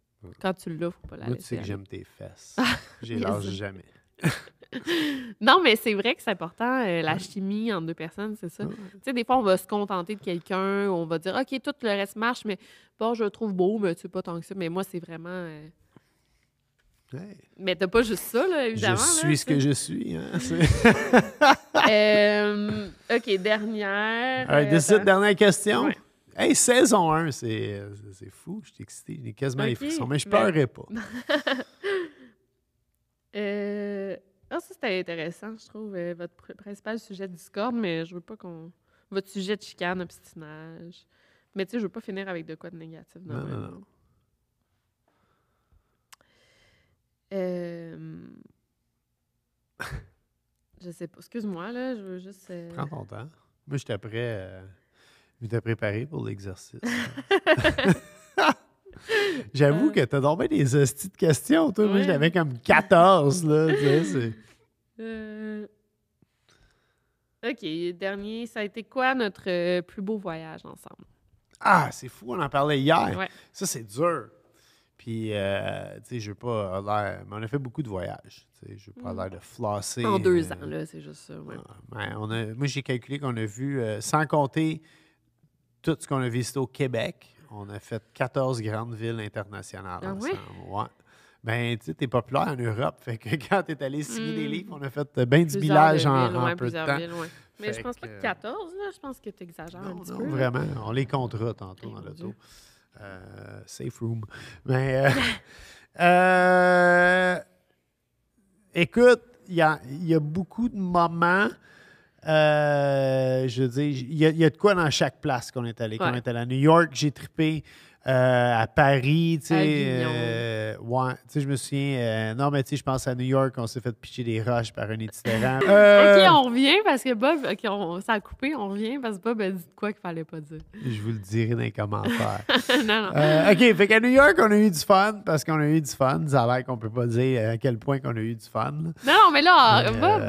Speaker 1: Quand tu l'as, faut pas la laisser. Tu sais que j'aime tes fesses. [laughs] J'ai jamais. [laughs] non, mais c'est vrai que c'est important, euh, la chimie entre deux personnes, c'est ça. Tu sais, des fois, on va se contenter de quelqu'un, on va dire, OK, tout le reste marche, mais bon, je le trouve beau, mais tu sais pas tant que ça. Mais moi, c'est vraiment. Euh, mais t'as pas juste ça, là, évidemment. Je suis ce que
Speaker 2: je suis. Hein,
Speaker 1: [laughs] euh, OK, dernière. décide, dernière question. Ouais.
Speaker 2: Hey, saison 1, c'est fou, je suis excité, j'ai quasiment les frissons, mais je ben pleurerai pas. [laughs]
Speaker 1: Euh, ah, ça, c'était intéressant, je trouve, euh, votre principal sujet de discorde, mais je veux pas qu'on. Votre sujet de chicane, obstinage. Mais tu sais, je veux pas finir avec de quoi de négatif. Non, non, non. Euh, je sais pas. Excuse-moi, là, je veux juste. Prends ton
Speaker 2: temps. Moi, j'étais prêt. Je préparé pour l'exercice. [laughs] J'avoue euh. que t'as dormi des hosties de questions, toi. j'avais comme 14, là. [laughs]
Speaker 1: Euh, OK, dernier, ça a été quoi notre euh, plus beau voyage ensemble?
Speaker 2: Ah, c'est fou, on en parlait hier. Ça, c'est dur. Puis, tu sais, je veux pas l'air. Mais on a fait beaucoup de voyages. Tu sais, je veux pas l'air de mm. flosser. En deux
Speaker 1: ans, là, c'est juste ça. Ah,
Speaker 2: ben, moi, j'ai calculé qu'on a vu, sans compter tout ce qu'on a visité au Québec, on a fait 14 grandes villes internationales ah ensemble. Oui? Ouais. Ben, tu sais, t'es populaire en Europe. Fait que [laughs] quand t'es allé signer des hmm. livres, on a fait euh, bien du village en, Europe. peu de temps. Villes, Mais je pense que... pas que
Speaker 1: 14, Je pense que tu exagères un petit peu. vraiment.
Speaker 2: On les comptera tantôt dans l'auto. Euh, safe room. Mais. Euh, [laughs] euh, écoute, il y a, beaucoup de moments euh, je veux dire, il y, a de quoi dans chaque place qu'on est allé. Quand on est allé à New York, j'ai trippé. Euh, à Paris, tu sais. Euh, ouais, je me souviens. Euh, non, mais tu sais, je pense à New York, on s'est fait picher des roches par un itinérant. [laughs] ok, on
Speaker 1: revient parce que Bob, ça a coupé, on revient parce que Bob a dit quoi qu'il fallait pas dire.
Speaker 2: Je vous le dirai dans les commentaires. [laughs] non, non. ok, fait qu'à New York, on a eu du fun parce qu'on a eu du fun. Ça a l'air qu'on peut pas dire à quel point qu'on a eu du fun.
Speaker 1: Non, mais là, Bob. à,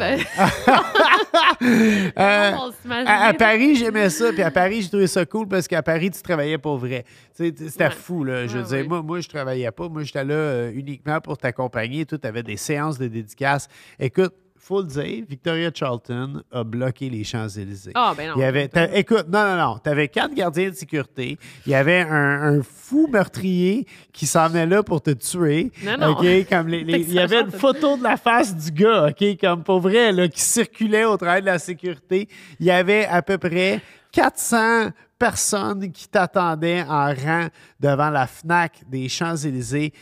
Speaker 2: ben, [laughs] à Paris, j'aimais ça, puis à Paris, j'ai trouvé ça cool parce qu'à Paris, tu travaillais pour vrai. C'était fou, là. Je veux disais, moi, moi, je travaillais pas. Moi, j'étais là euh, uniquement pour t'accompagner. Tout avait des séances de dédicaces. Écoute, faut le dire, Victoria Charlton a bloqué les Champs-Élysées. Ah, ben non. Il y avait, écoute, non, non, non. Tu avais quatre gardiens de sécurité. Il y avait un, fou meurtrier qui s'en venait là pour te tuer. Non, non. comme [laughs] il y avait une photo de la face du gars, OK, comme pour vrai, là, qui circulait au travers de la sécurité. Il y avait à peu près 400 personne qui t'attendait en rang devant la FNAC des Champs-Élysées.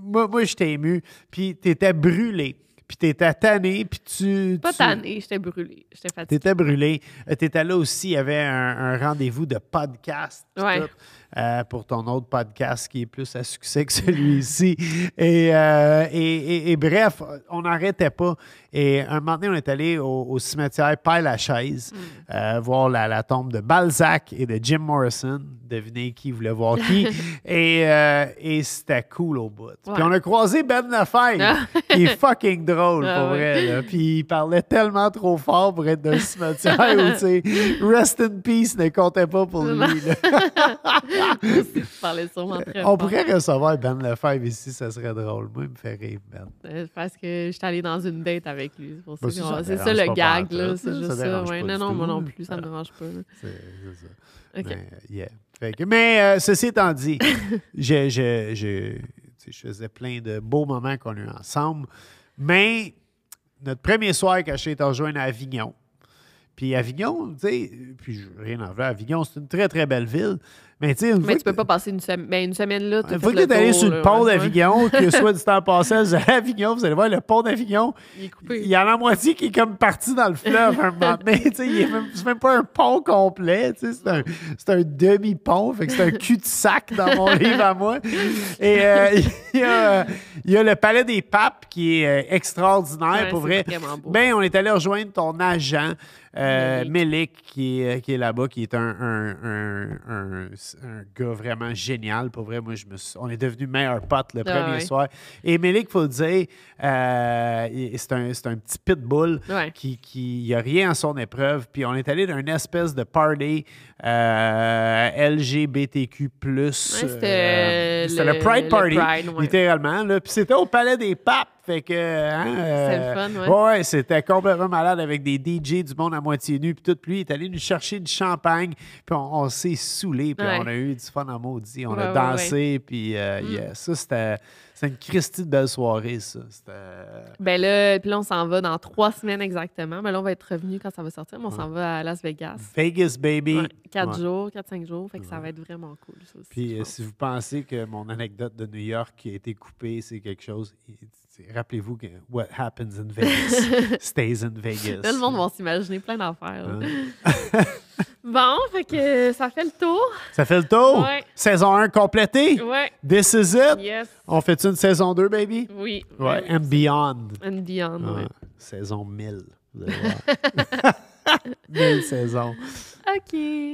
Speaker 2: Moi, je j'étais ému, puis t'étais brûlé puis t'étais tanné, puis tu... Pas tanné,
Speaker 1: j'étais brûlé, j'étais fatigué. T'étais
Speaker 2: brûlé. Euh, t'étais là aussi, il y avait un, rendez-vous de podcast. Euh, pour ton autre podcast qui est plus à succès que celui-ci. Et, euh, et, bref, on n'arrêtait pas. Et un moment on est allé au, cimetière Père-Lachaise mm. euh, voir la, tombe de Balzac et de Jim Morrison. Devinez qui voulait voir qui. [laughs] et c'était cool au bout. Puis on a croisé Ben Lafayette ah. qui est fucking drôle, ah pour vrai. Puis il parlait tellement trop fort pour être dans d'un cimetière où, tu sais, rest in peace ne comptait pas pour lui.
Speaker 1: [laughs] [laughs] On pourrait
Speaker 2: recevoir Ben Lefebvre ici, ça serait drôle. Moi, il me fait rire, Ben.
Speaker 1: Euh, parce que je suis allée dans une date avec lui. C'est ça, le gag, là. C'est juste ça. Ouais. Non, non, moi non plus, ça ne me dérange pas. C'est ça.
Speaker 2: OK. Mais, yeah. mais euh, ceci étant dit, [laughs] je, faisais plein de beaux moments qu'on a eu ensemble. Mais notre premier soir, quand j'ai été rejoint à Avignon, puis Avignon, tu sais, puis rien à voir, Avignon, c'est une très, très belle ville, mais, tu tu
Speaker 1: peux pas passer une, semaine. Ben, mais une semaine là. Une fois que tu es allé sur le pont d'Avignon, que [laughs] soit
Speaker 2: du temps passé à Avignon, vous allez voir le pont d'Avignon. Il, y en a moitié qui est comme parti dans le fleuve un moment sais C'est même pas un pont complet. C'est un, un demi-pont. Fait que c'est un cul-de-sac dans mon [laughs] livre à moi. Et euh, [laughs] il, y a, le Palais des Papes qui est euh, extraordinaire pour vrai. Ben, on est allé rejoindre ton agent. Euh, qui est, là-bas, qui est un un gars vraiment génial. Pour vrai, moi, je me on est devenu meilleurs potes le ah premier soir. Et il faut le dire, euh, c'est un, petit pitbull qui n'a rien à son épreuve. Puis on est allé dans une espèce de party euh, LGBTQ. Euh, c'était le, Pride Party, littéralement. Puis c'était au Palais des Papes. Fait que. Hein, euh, ouais. c'était complètement malade avec des DJ du monde à moitié nu, puis toute est allé nous chercher du champagne, puis on, s'est saoulé, puis on a eu du fun à maudit. On a dansé, puis euh, mm. ça, c'était. C'est une Christie de belle soirée, ça. Euh,
Speaker 1: ben là, puis là, on s'en va dans trois semaines exactement. Mais là, on va être revenu quand ça va sortir, on s'en va à Las Vegas. Vegas,
Speaker 2: baby! quatre
Speaker 1: jours, quatre, cinq jours. Fait que ça va être vraiment cool,
Speaker 2: Puis si vous pensez que mon anecdote de New York qui a été coupée, c'est quelque chose, Rappelez-vous que What happens in Vegas [laughs] stays in Vegas. Tout le
Speaker 1: monde va s'imaginer plein d'affaires. Hein? [laughs] [laughs] bon, fait que ça fait le tour.
Speaker 2: Ça fait le tour. Saison 1 complétée. This is it. On fait une saison 2, baby? Oui. And beyond. And beyond, ah, Saison 1000. 1000 saisons.
Speaker 1: OK.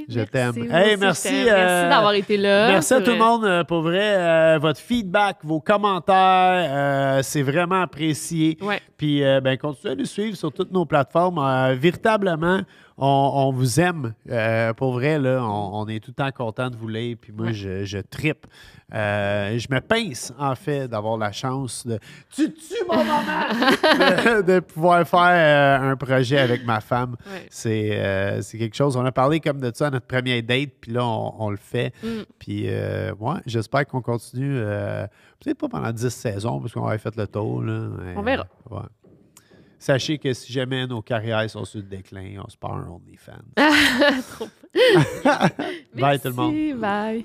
Speaker 1: Je t'aime. merci. Euh, d'avoir été là. Merci à tout le monde.
Speaker 2: Euh, pour vrai, euh, votre feedback, vos commentaires, c'est vraiment apprécié. Puis, ben, continuez à nous suivre sur toutes nos plateformes. véritablement, on, vous aime. Euh, pour vrai, là, on, est tout le temps content de vous lire. Puis moi, je, trippe, tripe. Euh, je me pince, en fait, d'avoir la chance de. Tu tues mon [laughs] [laughs] de, pouvoir faire euh, un projet avec ma femme. C'est, quelque chose. On a parlé comme de ça à notre première date, puis là, on, le fait. Mm. Puis, moi, j'espère qu'on continue. Peut-être pas pendant 10 saisons, parce qu'on va faire le tour. on verra. Sachez que si jamais nos carrières sont sur le déclin, on se parle, on fans. [laughs] Trop. [laughs] [laughs] bye tout le monde.
Speaker 1: Bye.